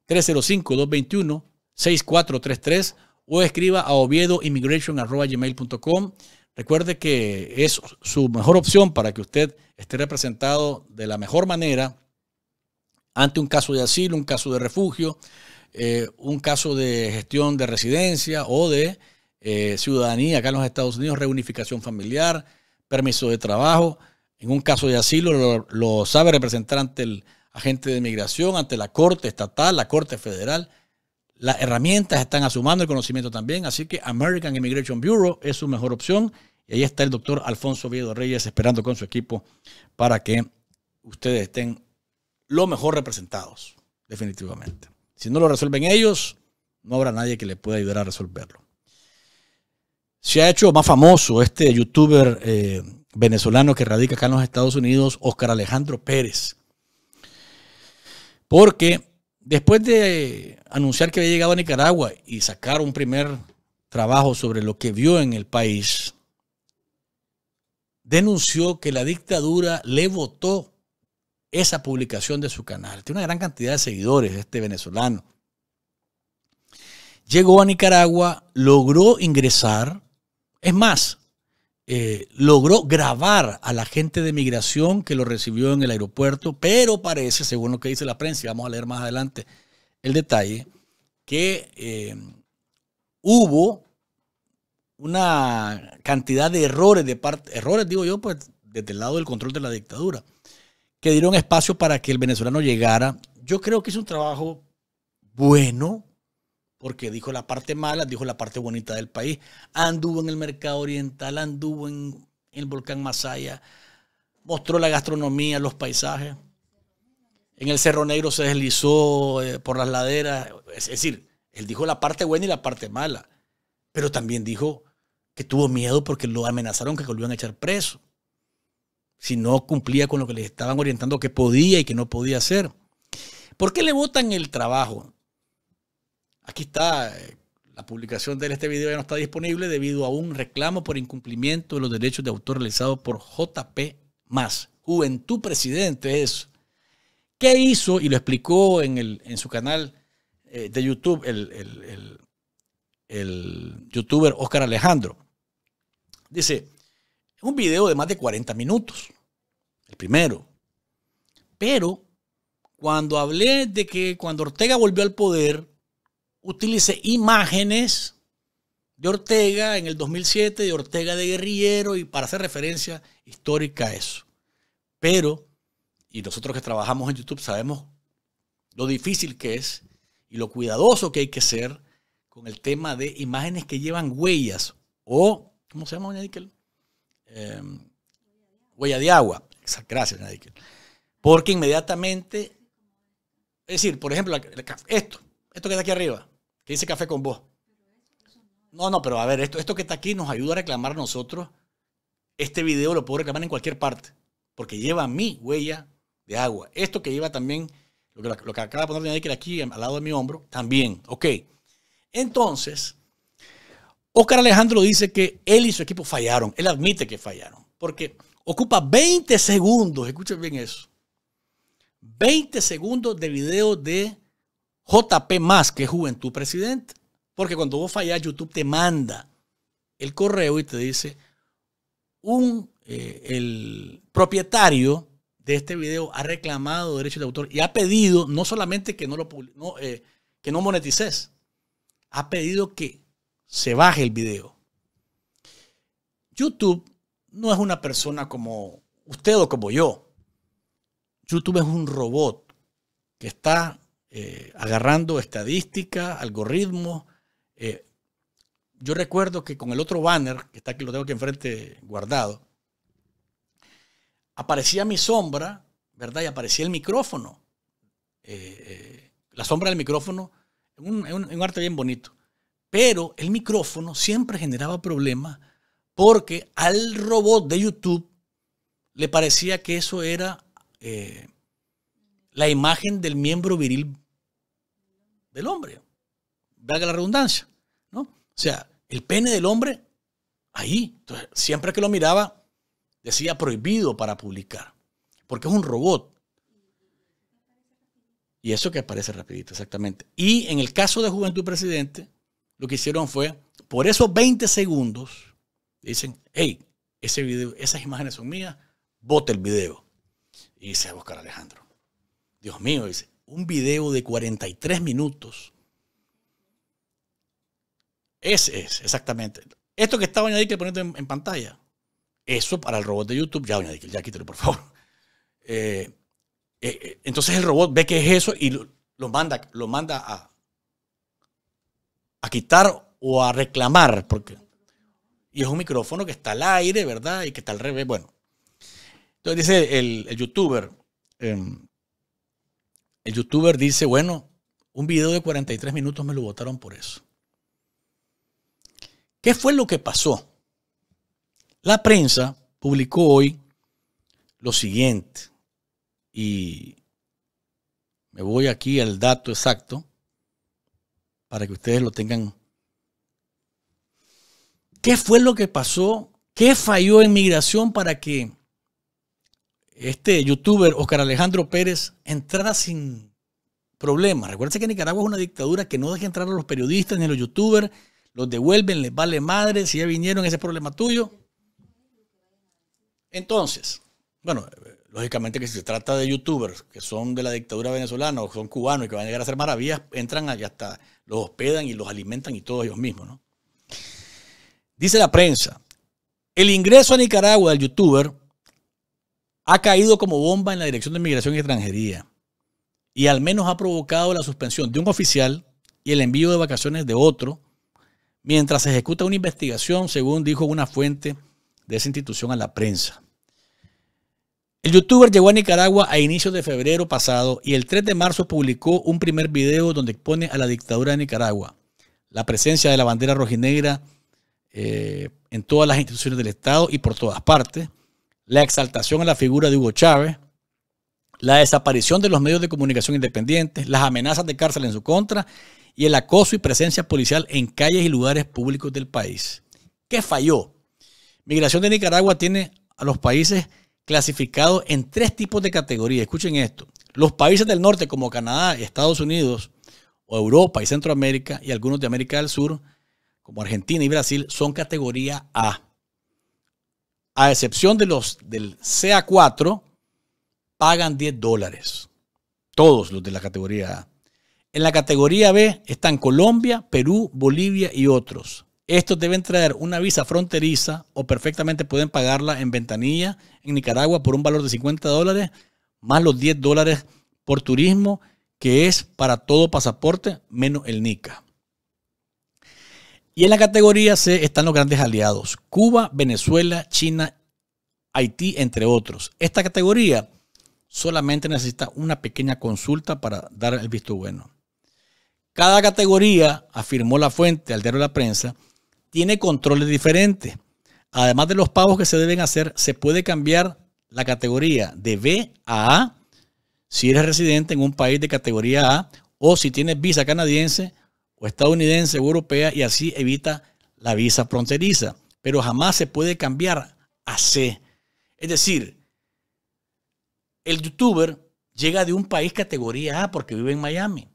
305-221-6433 o escriba a oviedoimmigration.com. Recuerde que es su mejor opción para que usted esté representado de la mejor manera ante un caso de asilo, un caso de refugio, eh, un caso de gestión de residencia o de eh, ciudadanía acá en los Estados Unidos, reunificación familiar, permiso de trabajo en un caso de asilo lo, sabe representar ante el agente de inmigración, ante la Corte Estatal, la Corte Federal. Las herramientas están asumiendo el conocimiento también, así que American Immigration Bureau es su mejor opción. Y ahí está el doctor Alfonso Viedo Reyes esperando con su equipo para que ustedes estén lo mejor representados, definitivamente. Si no lo resuelven ellos, no habrá nadie que le pueda ayudar a resolverlo. Se ha hecho más famoso este youtuber eh, venezolano que radica acá en los Estados Unidos, Oscar Alejandro Pérez. Porque después de anunciar que había llegado a Nicaragua y sacar un primer trabajo sobre lo que vio en el país, denunció que la dictadura le votó esa publicación de su canal. Tiene una gran cantidad de seguidores este venezolano. Llegó a Nicaragua, logró ingresar. Es más, eh, logró grabar a la gente de migración que lo recibió en el aeropuerto, pero parece, según lo que dice la prensa, y vamos a leer más adelante el detalle, que eh, hubo una cantidad de errores de parte, errores digo yo, pues desde el lado del control de la dictadura, que dieron espacio para que el venezolano llegara. Yo creo que es un trabajo bueno, porque dijo la parte mala, dijo la parte bonita del país. Anduvo en el mercado oriental, anduvo en el volcán Masaya, mostró la gastronomía, los paisajes. En el Cerro Negro se deslizó eh, por las laderas. Es decir, él dijo la parte buena y la parte mala, pero también dijo que tuvo miedo porque lo amenazaron que lo iban a echar preso si no cumplía con lo que les estaban orientando que podía y que no podía hacer. ¿Por qué le votan el trabajo? Aquí está, eh, la publicación de este video ya no está disponible debido a un reclamo por incumplimiento de los derechos de autor realizado por JP Más. Juventud Presidente es. ¿Qué hizo? Y lo explicó en, su canal eh, de YouTube el, el youtuber Oscar Alejandro. Dice, un video de más de 40 minutos, el primero. Pero cuando hablé de que cuando Ortega volvió al poder, utilice imágenes de Ortega en el 2007, de Ortega de guerrillero, y para hacer referencia histórica a eso. Pero, y nosotros que trabajamos en YouTube sabemos lo difícil que es y lo cuidadoso que hay que ser con el tema de imágenes que llevan huellas o, ¿cómo se llama, doña Eh, huella de agua. Gracias, Nadikel. Porque inmediatamente, es decir, por ejemplo, esto, esto que está aquí arriba, ¿Qué dice Café con vos? No, no, pero a ver, esto, esto que está aquí nos ayuda a reclamar nosotros. Este video lo puedo reclamar en cualquier parte, porque lleva mi huella de agua. Esto que lleva también, lo que, acaba de poner Daniel, que aquí eh, al lado de mi hombro, también. Ok. Entonces, Oscar Alejandro dice que él y su equipo fallaron. Él admite que fallaron, porque ocupa 20 segundos, escuchen bien eso. 20 segundos de video de JP más que Juventud Presidente. Porque cuando vos fallas, YouTube te manda el correo y te dice, eh, el propietario de este video ha reclamado derechos de autor y ha pedido no solamente que no, lo, eh, que no monetices, ha pedido que se baje el video. YouTube no es una persona como usted o como yo. YouTube es un robot que está eh, agarrando estadística, algoritmos. Eh, yo recuerdo que con el otro banner, que está aquí, lo tengo aquí enfrente guardado, aparecía mi sombra, ¿verdad? Y aparecía el micrófono. Eh, la sombra del micrófono, un, arte bien bonito. Pero el micrófono siempre generaba problemas porque al robot de YouTube le parecía que eso era la imagen del miembro viril del hombre. Valga la redundancia, ¿no? O sea, el pene del hombre ahí. Entonces, siempre que lo miraba, decía prohibido para publicar, porque es un robot. Y eso que aparece rapidito, exactamente. Y en el caso de Juventud Presidente, lo que hicieron fue, por esos 20 segundos, dicen, hey, ese video, esas imágenes son mías, vote el video. Y dice a buscar a Alejandro. Dios mío, dice, un video de 43 minutos. Ese es, exactamente. Esto que está Doña Dickel poniendo en, pantalla, eso para el robot de YouTube, ya Doña Dickel, ya quítelo por favor. Eh, eh, eh, entonces el robot ve que es eso y lo, manda, lo manda a, a quitar o a reclamar, porque y es un micrófono que está al aire, ¿verdad? Y que está al revés. Bueno, entonces dice el, youtuber, em, el youtuber dice, bueno, un video de 43 minutos me lo votaron por eso. ¿Qué fue lo que pasó? La prensa publicó hoy lo siguiente, y me voy aquí al dato exacto para que ustedes lo tengan. ¿Qué fue lo que pasó? ¿Qué falló en migración para que este youtuber Oscar Alejandro Pérez entrara sin problemas. Recuerden que Nicaragua es una dictadura que no deja entrar a los periodistas ni a los youtubers, los devuelven, les vale madre, si ya vinieron, ese es problema tuyo. Entonces, bueno, lógicamente que si se trata de youtubers que son de la dictadura venezolana o son cubanos y que van a llegar a hacer maravillas, entran allá hasta los hospedan y los alimentan y todos ellos mismos, ¿no? Dice la prensa, el ingreso a Nicaragua del youtuber ha caído como bomba en la Dirección de Migración y Extranjería y al menos ha provocado la suspensión de un oficial y el envío de vacaciones de otro mientras se ejecuta una investigación, según dijo una fuente de esa institución a la prensa. El youtuber llegó a Nicaragua a inicios de febrero pasado y el 3 de marzo publicó un primer video donde expone a la dictadura de Nicaragua, la presencia de la bandera rojinegra eh, en todas las instituciones del Estado y por todas partes, la exaltación a la figura de Hugo Chávez, la desaparición de los medios de comunicación independientes, las amenazas de cárcel en su contra y el acoso y presencia policial en calles y lugares públicos del país. ¿Qué falló? Migración de Nicaragua tiene a los países clasificados en tres tipos de categorías. Escuchen esto. Los países del norte como Canadá, Estados Unidos, o Europa y Centroamérica y algunos de América del Sur, como Argentina y Brasil, son categoría A a excepción de los del CA4, pagan 10 dólares. Todos los de la categoría A. En la categoría B están Colombia, Perú, Bolivia y otros. Estos deben traer una visa fronteriza o perfectamente pueden pagarla en ventanilla en Nicaragua por un valor de 50 dólares, más los 10 dólares por turismo, que es para todo pasaporte menos el NICA. Y en la categoría C están los grandes aliados, Cuba, Venezuela, China, Haití, entre otros. Esta categoría solamente necesita una pequeña consulta para dar el visto bueno. Cada categoría, afirmó la fuente al diario de la prensa, tiene controles diferentes. Además de los pagos que se deben hacer, se puede cambiar la categoría de B a A si eres residente en un país de categoría A o si tienes visa canadiense o estadounidense o europea y así evita la visa fronteriza. Pero jamás se puede cambiar a C. Es decir, el youtuber llega de un país categoría A porque vive en Miami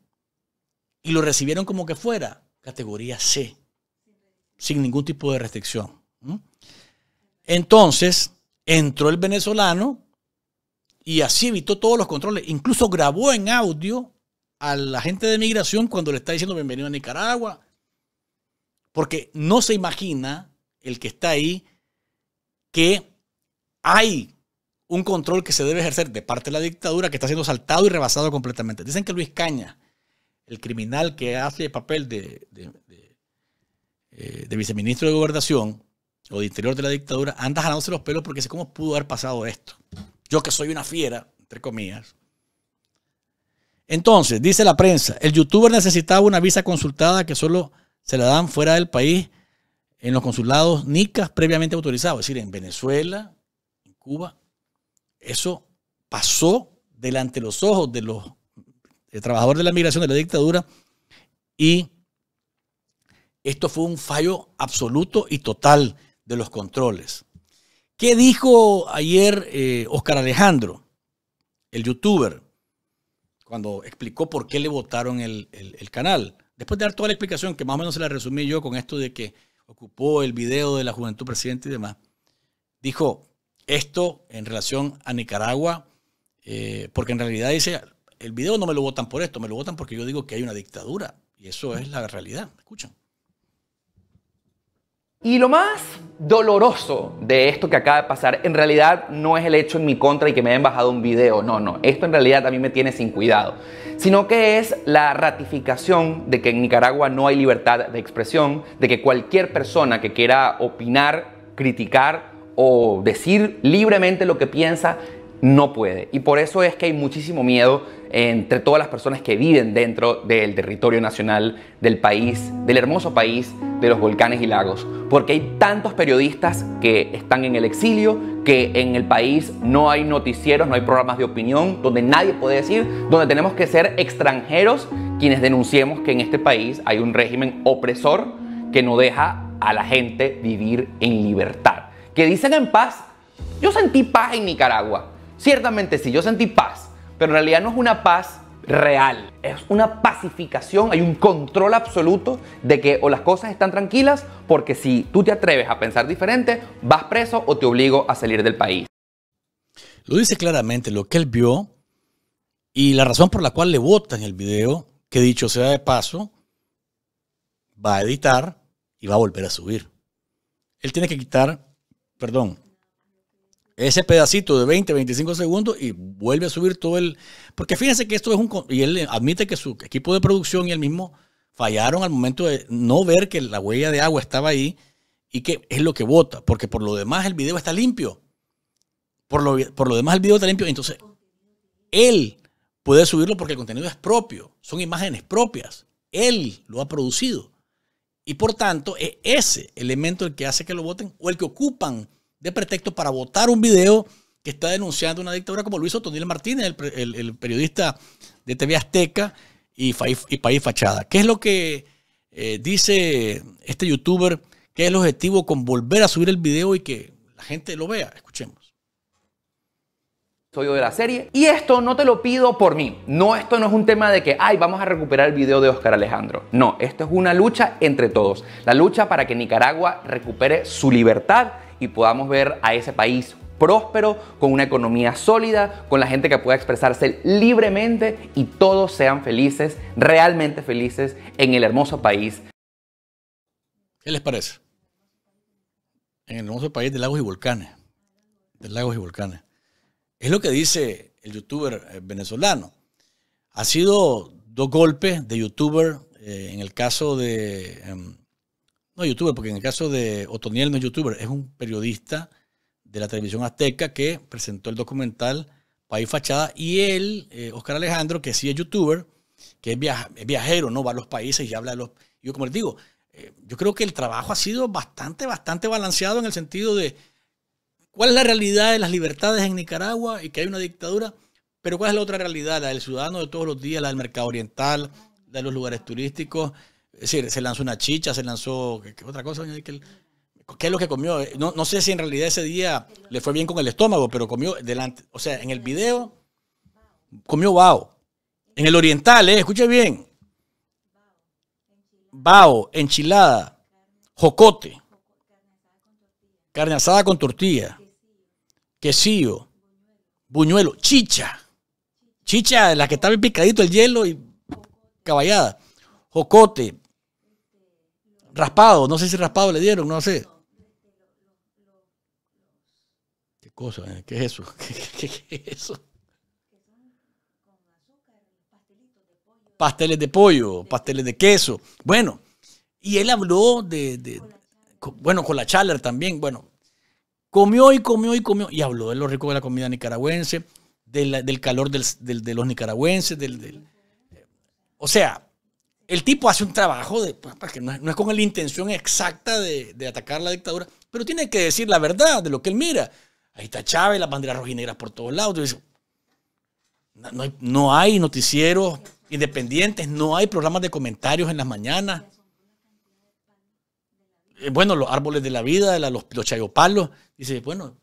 y lo recibieron como que fuera categoría C, sin ningún tipo de restricción. Entonces, entró el venezolano y así evitó todos los controles. Incluso grabó en audio a la gente de migración cuando le está diciendo bienvenido a Nicaragua. Porque no se imagina el que está ahí que hay un control que se debe ejercer de parte de la dictadura que está siendo saltado y rebasado completamente. Dicen que Luis Caña, el criminal que hace el papel de, eh, de, viceministro de gobernación o de interior de la dictadura, anda jalándose los pelos porque dice, ¿cómo pudo haber pasado esto? Yo que soy una fiera, entre comillas, entonces, dice la prensa, el youtuber necesitaba una visa consultada que solo se la dan fuera del país en los consulados NICAS previamente autorizados, es decir, en Venezuela, en Cuba. Eso pasó delante de los ojos de los trabajadores de la migración de la dictadura y esto fue un fallo absoluto y total de los controles. ¿Qué dijo ayer Oscar eh, Alejandro, el youtuber? cuando explicó por qué le votaron el, canal. Después de dar toda la explicación, que más o menos se la resumí yo con esto de que ocupó el video de la juventud presidente y demás, dijo esto en relación a Nicaragua, eh, porque en realidad dice, el video no me lo votan por esto, me lo votan porque yo digo que hay una dictadura. Y eso es la realidad. Escuchan. Y lo más doloroso de esto que acaba de pasar, en realidad no es el hecho en mi contra y que me hayan bajado un video, no, no, esto en realidad a mí me tiene sin cuidado, sino que es la ratificación de que en Nicaragua no hay libertad de expresión, de que cualquier persona que quiera opinar, criticar o decir libremente lo que piensa no puede. Y por eso es que hay muchísimo miedo entre todas las personas que viven dentro del territorio nacional, del país, del hermoso país, de los volcanes y lagos. Porque hay tantos periodistas que están en el exilio, que en el país no hay noticieros, no hay programas de opinión, donde nadie puede decir, donde tenemos que ser extranjeros quienes denunciemos que en este país hay un régimen opresor que no deja a la gente vivir en libertad. Que dicen en paz, yo sentí paz en Nicaragua Ciertamente sí, yo sentí paz, pero en realidad no es una paz real, es una pacificación, hay un control absoluto de que o las cosas están tranquilas, porque si tú te atreves a pensar diferente, vas preso o te obligo a salir del país. Lo dice claramente lo que él vio y la razón por la cual le votan el video, que dicho sea de paso, va a editar y va a volver a subir. Él tiene que quitar, perdón, ese pedacito de 20, 25 segundos y vuelve a subir todo el... Porque fíjense que esto es un... Y él admite que su equipo de producción y él mismo fallaron al momento de no ver que la huella de agua estaba ahí y que es lo que vota, porque por lo demás el video está limpio. Por lo, por lo demás el video está limpio. Entonces, él puede subirlo porque el contenido es propio, son imágenes propias. Él lo ha producido. Y por tanto, es ese elemento el que hace que lo voten o el que ocupan de pretexto para votar un video que está denunciando una dictadura como Luis Otoniel Martínez, el, periodista de TV Azteca y, y, País Fachada. ¿Qué es lo que eh, dice este youtuber? ¿Qué es el objetivo con volver a subir el video y que la gente lo vea? Escuchemos Soy de la serie. Y esto no te lo pido por mí. No, esto no es un tema de que, ay, vamos a recuperar el video de Oscar Alejandro. No, esto es una lucha entre todos. La lucha para que Nicaragua recupere su libertad y podamos ver a ese país próspero, con una economía sólida, con la gente que pueda expresarse libremente y todos sean felices, realmente felices en el hermoso país. ¿Qué les parece? En el hermoso país de lagos y volcanes. De lagos y volcanes. Es lo que dice el youtuber eh, venezolano. Ha sido dos golpes de youtuber, eh, en el caso de... Em, no youtuber, porque en el caso de Otoniel no es youtuber, es un periodista de la televisión azteca que presentó el documental País Fachada y él, Oscar eh, Alejandro, que sí es youtuber, que es, viajero, ¿no? Va a los países y habla de los... Yo como les digo, eh, yo creo que el trabajo ha sido bastante, bastante balanceado en el sentido de cuál es la realidad de las libertades en Nicaragua y que hay una dictadura, pero cuál es la otra realidad, la del ciudadano de todos los días, la del mercado oriental, la de los lugares turísticos, es decir, se lanzó una chicha, se lanzó. ¿qué, otra cosa? es lo que comió? Eh, no, sé si en realidad ese día le fue bien con el estómago, pero comió delante. O sea, en el video comió bao. En el oriental, eh, escuche bien. Bao, enchilada, jocote, carne asada con tortilla, quesillo, buñuelo, chicha. Chicha, la que estaba picadito el hielo y caballada. Jocote, Raspado, no sé si raspado le dieron, no sé. ¿Qué cosa? Eh? ¿Qué es eso? ¿Qué, es eso? Pasteles de pollo, pasteles de queso. Bueno, y él habló de, bueno, con la Chaler también, bueno. Comió y comió y comió. Y habló de lo rico de la comida nicaragüense, del calor de los nicaragüenses, del, del, o sea, el tipo hace un trabajo de, pues, que no, es con la intención exacta de, atacar la dictadura, pero tiene que decir la verdad de lo que él mira. Ahí está Chávez, las banderas rojinegras por todos lados. No, hay, no hay noticieros independientes, no hay programas de comentarios en las mañanas. Eh, bueno, los árboles de la vida, los, los chayopalos. Dice, bueno,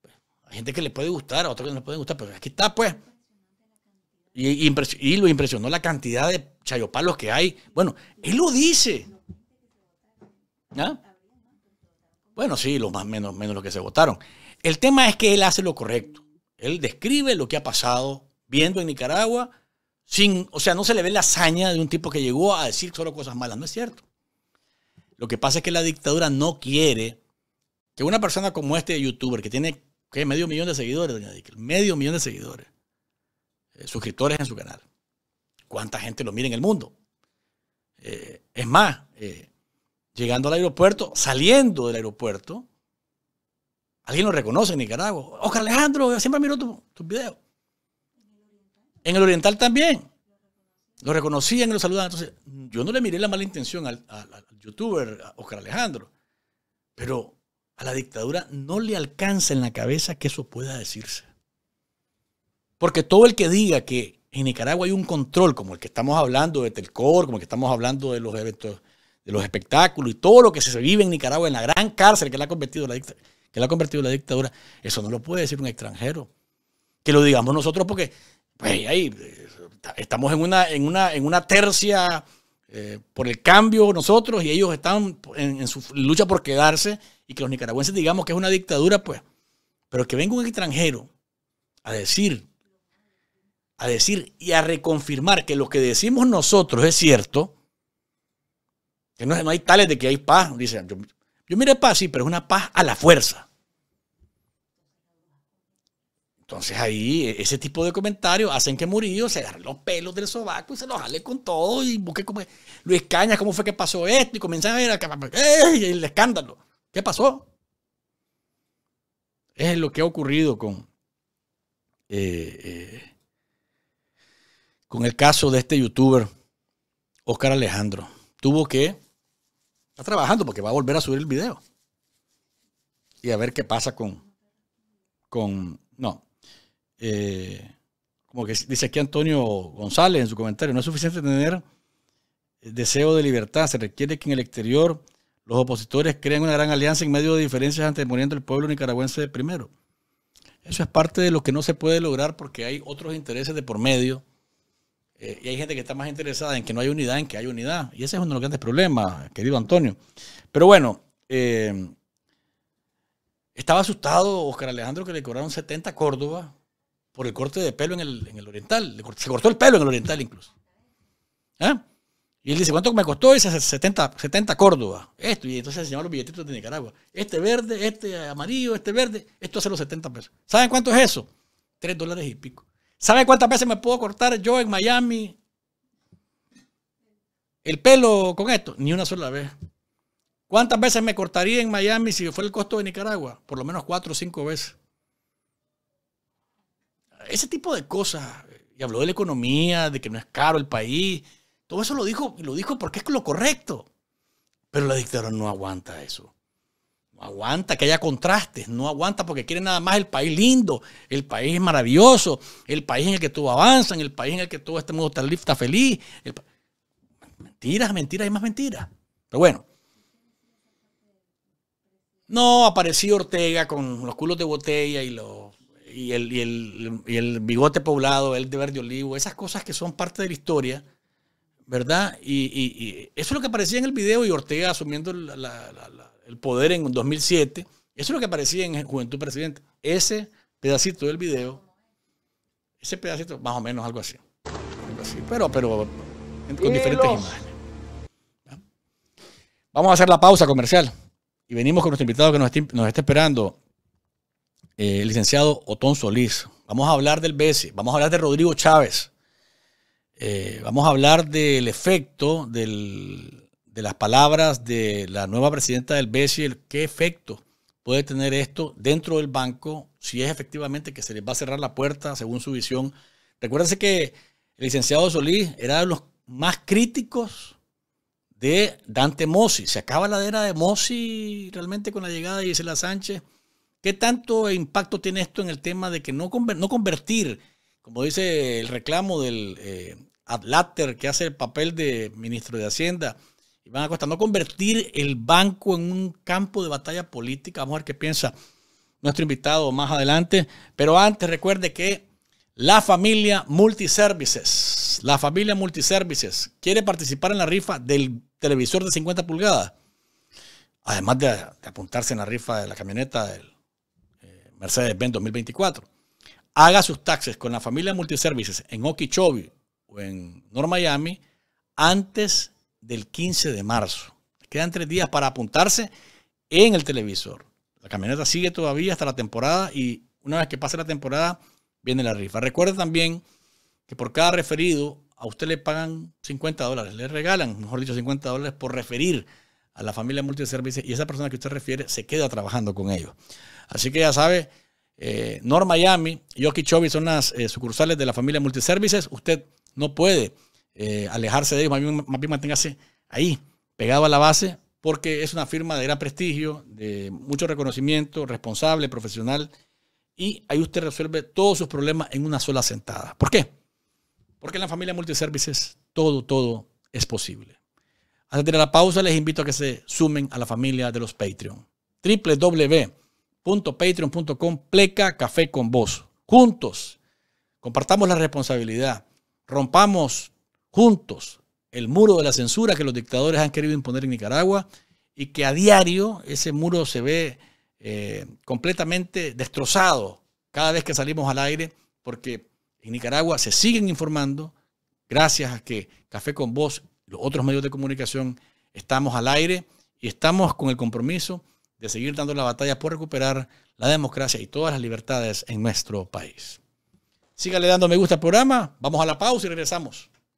pues, hay gente que le puede gustar, a otros que no le puede gustar, pero aquí está, pues. Y, lo impresionó la cantidad de chayopalos que hay. Bueno, él lo dice. ¿Ah? Bueno, sí, lo más menos, menos los que se votaron. El tema es que él hace lo correcto. Él describe lo que ha pasado viendo en Nicaragua. Sin, o sea, no se le ve la hazaña de un tipo que llegó a decir solo cosas malas. No es cierto. Lo que pasa es que la dictadura no quiere que una persona como este youtuber que tiene medio millón de seguidores, doña Dickel, medio millón de seguidores, eh, suscriptores en su canal. ¿Cuánta gente lo mira en el mundo? Eh, es más, eh, llegando al aeropuerto, saliendo del aeropuerto, alguien lo reconoce en Nicaragua. Oscar Alejandro, siempre miro tus videos. En el Oriental también. Lo reconocían y lo saludaban. Entonces, yo no le miré la mala intención al, youtuber Oscar Alejandro. Pero a la dictadura no le alcanza en la cabeza que eso pueda decirse. Porque todo el que diga que en Nicaragua hay un control, como el que estamos hablando de Telcor, como el que estamos hablando de los eventos, de los espectáculos y todo lo que se vive en Nicaragua, en la gran cárcel que la ha convertido la, que la, ha convertido la dictadura, eso no lo puede decir un extranjero. Que lo digamos nosotros porque pues, ahí, eh, estamos en una, en una, tercia eh, por el cambio nosotros y ellos están en, en su lucha por quedarse y que los nicaragüenses digamos que es una dictadura, pues. Pero que venga un extranjero a decir a decir y a reconfirmar que lo que decimos nosotros es cierto, que no, hay tales de que hay paz, dicen, yo, mire paz, sí, pero es una paz a la fuerza. Entonces ahí e, ese tipo de comentarios hacen que Murillo se agarre los pelos del sobaco y se lo jale con todo y busque como Luis Cañas, ¿cómo fue que pasó esto? Y comienzan a ver el escándalo. ¿Qué pasó? Es lo que ha ocurrido con eh, eh, con el caso de este youtuber, Oscar Alejandro. Tuvo que. Está trabajando porque va a volver a subir el video. Y a ver qué pasa con. con no. Eh, como que dice aquí Antonio González en su comentario, no es suficiente tener deseo de libertad, se requiere que en el exterior los opositores creen una gran alianza en medio de diferencias anteponiendo el pueblo nicaragüense primero. Eso es parte de lo que no se puede lograr porque hay otros intereses de por medio eh, y hay gente que está más interesada en que no hay unidad, en que hay unidad. Y ese es uno de los grandes problemas, querido Antonio. Pero bueno, eh, estaba asustado Oscar Alejandro que le cobraron 70 Córdoba por el corte de pelo en el, en el oriental. Se cortó el pelo en el oriental incluso. ¿Ah? Y él dice, ¿cuánto me costó? Y dice, 70, 70 Córdoba. Esto. Y entonces enseñaba los billetitos de Nicaragua. Este verde, este amarillo, este verde. Esto hace los 70 pesos. ¿Saben cuánto es eso? 3 dólares y pico. ¿Sabe cuántas veces me puedo cortar yo en Miami el pelo con esto? Ni una sola vez. ¿Cuántas veces me cortaría en Miami si fuera el costo de Nicaragua? Por lo menos cuatro o cinco veces. Ese tipo de cosas. Y habló de la economía, de que no es caro el país. Todo eso lo dijo, lo dijo porque es lo correcto. Pero la dictadura no aguanta eso aguanta que haya contrastes, no aguanta porque quiere nada más el país lindo, el país maravilloso, el país en el que todo avanza, en el país en el que todo este mundo está, feliz. mentiras, mentiras y más mentiras. Pero bueno, no, apareció Ortega con los culos de botella y, y, el, bigote poblado, el de verde olivo, esas cosas que son parte de la historia, ¿verdad? Y, eso es lo que aparecía en el video y Ortega asumiendo la, el poder en 2007. Eso es lo que aparecía en Juventud Presidente. Ese pedacito del video, ese pedacito, más o menos algo así. así pero, pero con diferentes imágenes. Vamos a hacer la pausa comercial y venimos con nuestro invitado que nos, está, esperando, eh, el licenciado Otón Solís. Vamos a hablar del BESI, vamos a hablar de Rodrigo Chávez. Eh, vamos a hablar del efecto del de las palabras de la nueva presidenta del el qué efecto puede tener esto dentro del banco, si es efectivamente que se les va a cerrar la puerta según su visión. Recuérdense que el licenciado Solís era de los más críticos de Dante Mossi. Se acaba la era de Mossi realmente con la llegada de Gisela Sánchez. ¿Qué tanto impacto tiene esto en el tema de que no, no convertir, como dice el reclamo del eh, que hace el papel de ministro de Hacienda, a costar no convertir el banco en un campo de batalla política. Vamos a ver qué piensa nuestro invitado más adelante. Pero antes, recuerde que la familia Multiservices, la familia Multiservices, quiere participar en la rifa del televisor de 50 pulgadas. Además de, apuntarse en la rifa de la camioneta del eh, Mercedes-Benz 2024. Haga sus taxes con la familia Multiservices en Okeechobee o en North Miami antes del 15 de marzo. Quedan tres días para apuntarse en el televisor. La camioneta sigue todavía hasta la temporada y una vez que pase la temporada viene la rifa. Recuerde también que por cada referido a usted le pagan 50 dólares, le regalan, mejor dicho, 50 dólares por referir a la familia multiservices y esa persona que usted refiere se queda trabajando con ellos. Así que ya sabe, eh, North Miami y Okeechobee son las eh, sucursales de la familia multiservices. Usted no puede eh, alejarse de ellos, más bien, manténgase ahí, pegado a la base, porque es una firma de gran prestigio, de mucho reconocimiento, responsable, profesional, y ahí usted resuelve todos sus problemas en una sola sentada. ¿Por qué? Porque en la familia Multiservices todo, todo es posible. Antes de la pausa, les invito a que se sumen a la familia de los Patreon. www.patreon.com pleca café con vos. Juntos, compartamos la responsabilidad, rompamos juntos el muro de la censura que los dictadores han querido imponer en Nicaragua y que a diario ese muro se ve eh, completamente destrozado cada vez que salimos al aire, porque en Nicaragua se siguen informando, gracias a que Café con Voz y los otros medios de comunicación estamos al aire y estamos con el compromiso de seguir dando la batalla por recuperar la democracia y todas las libertades en nuestro país. Sígale dando me gusta al programa, vamos a la pausa y regresamos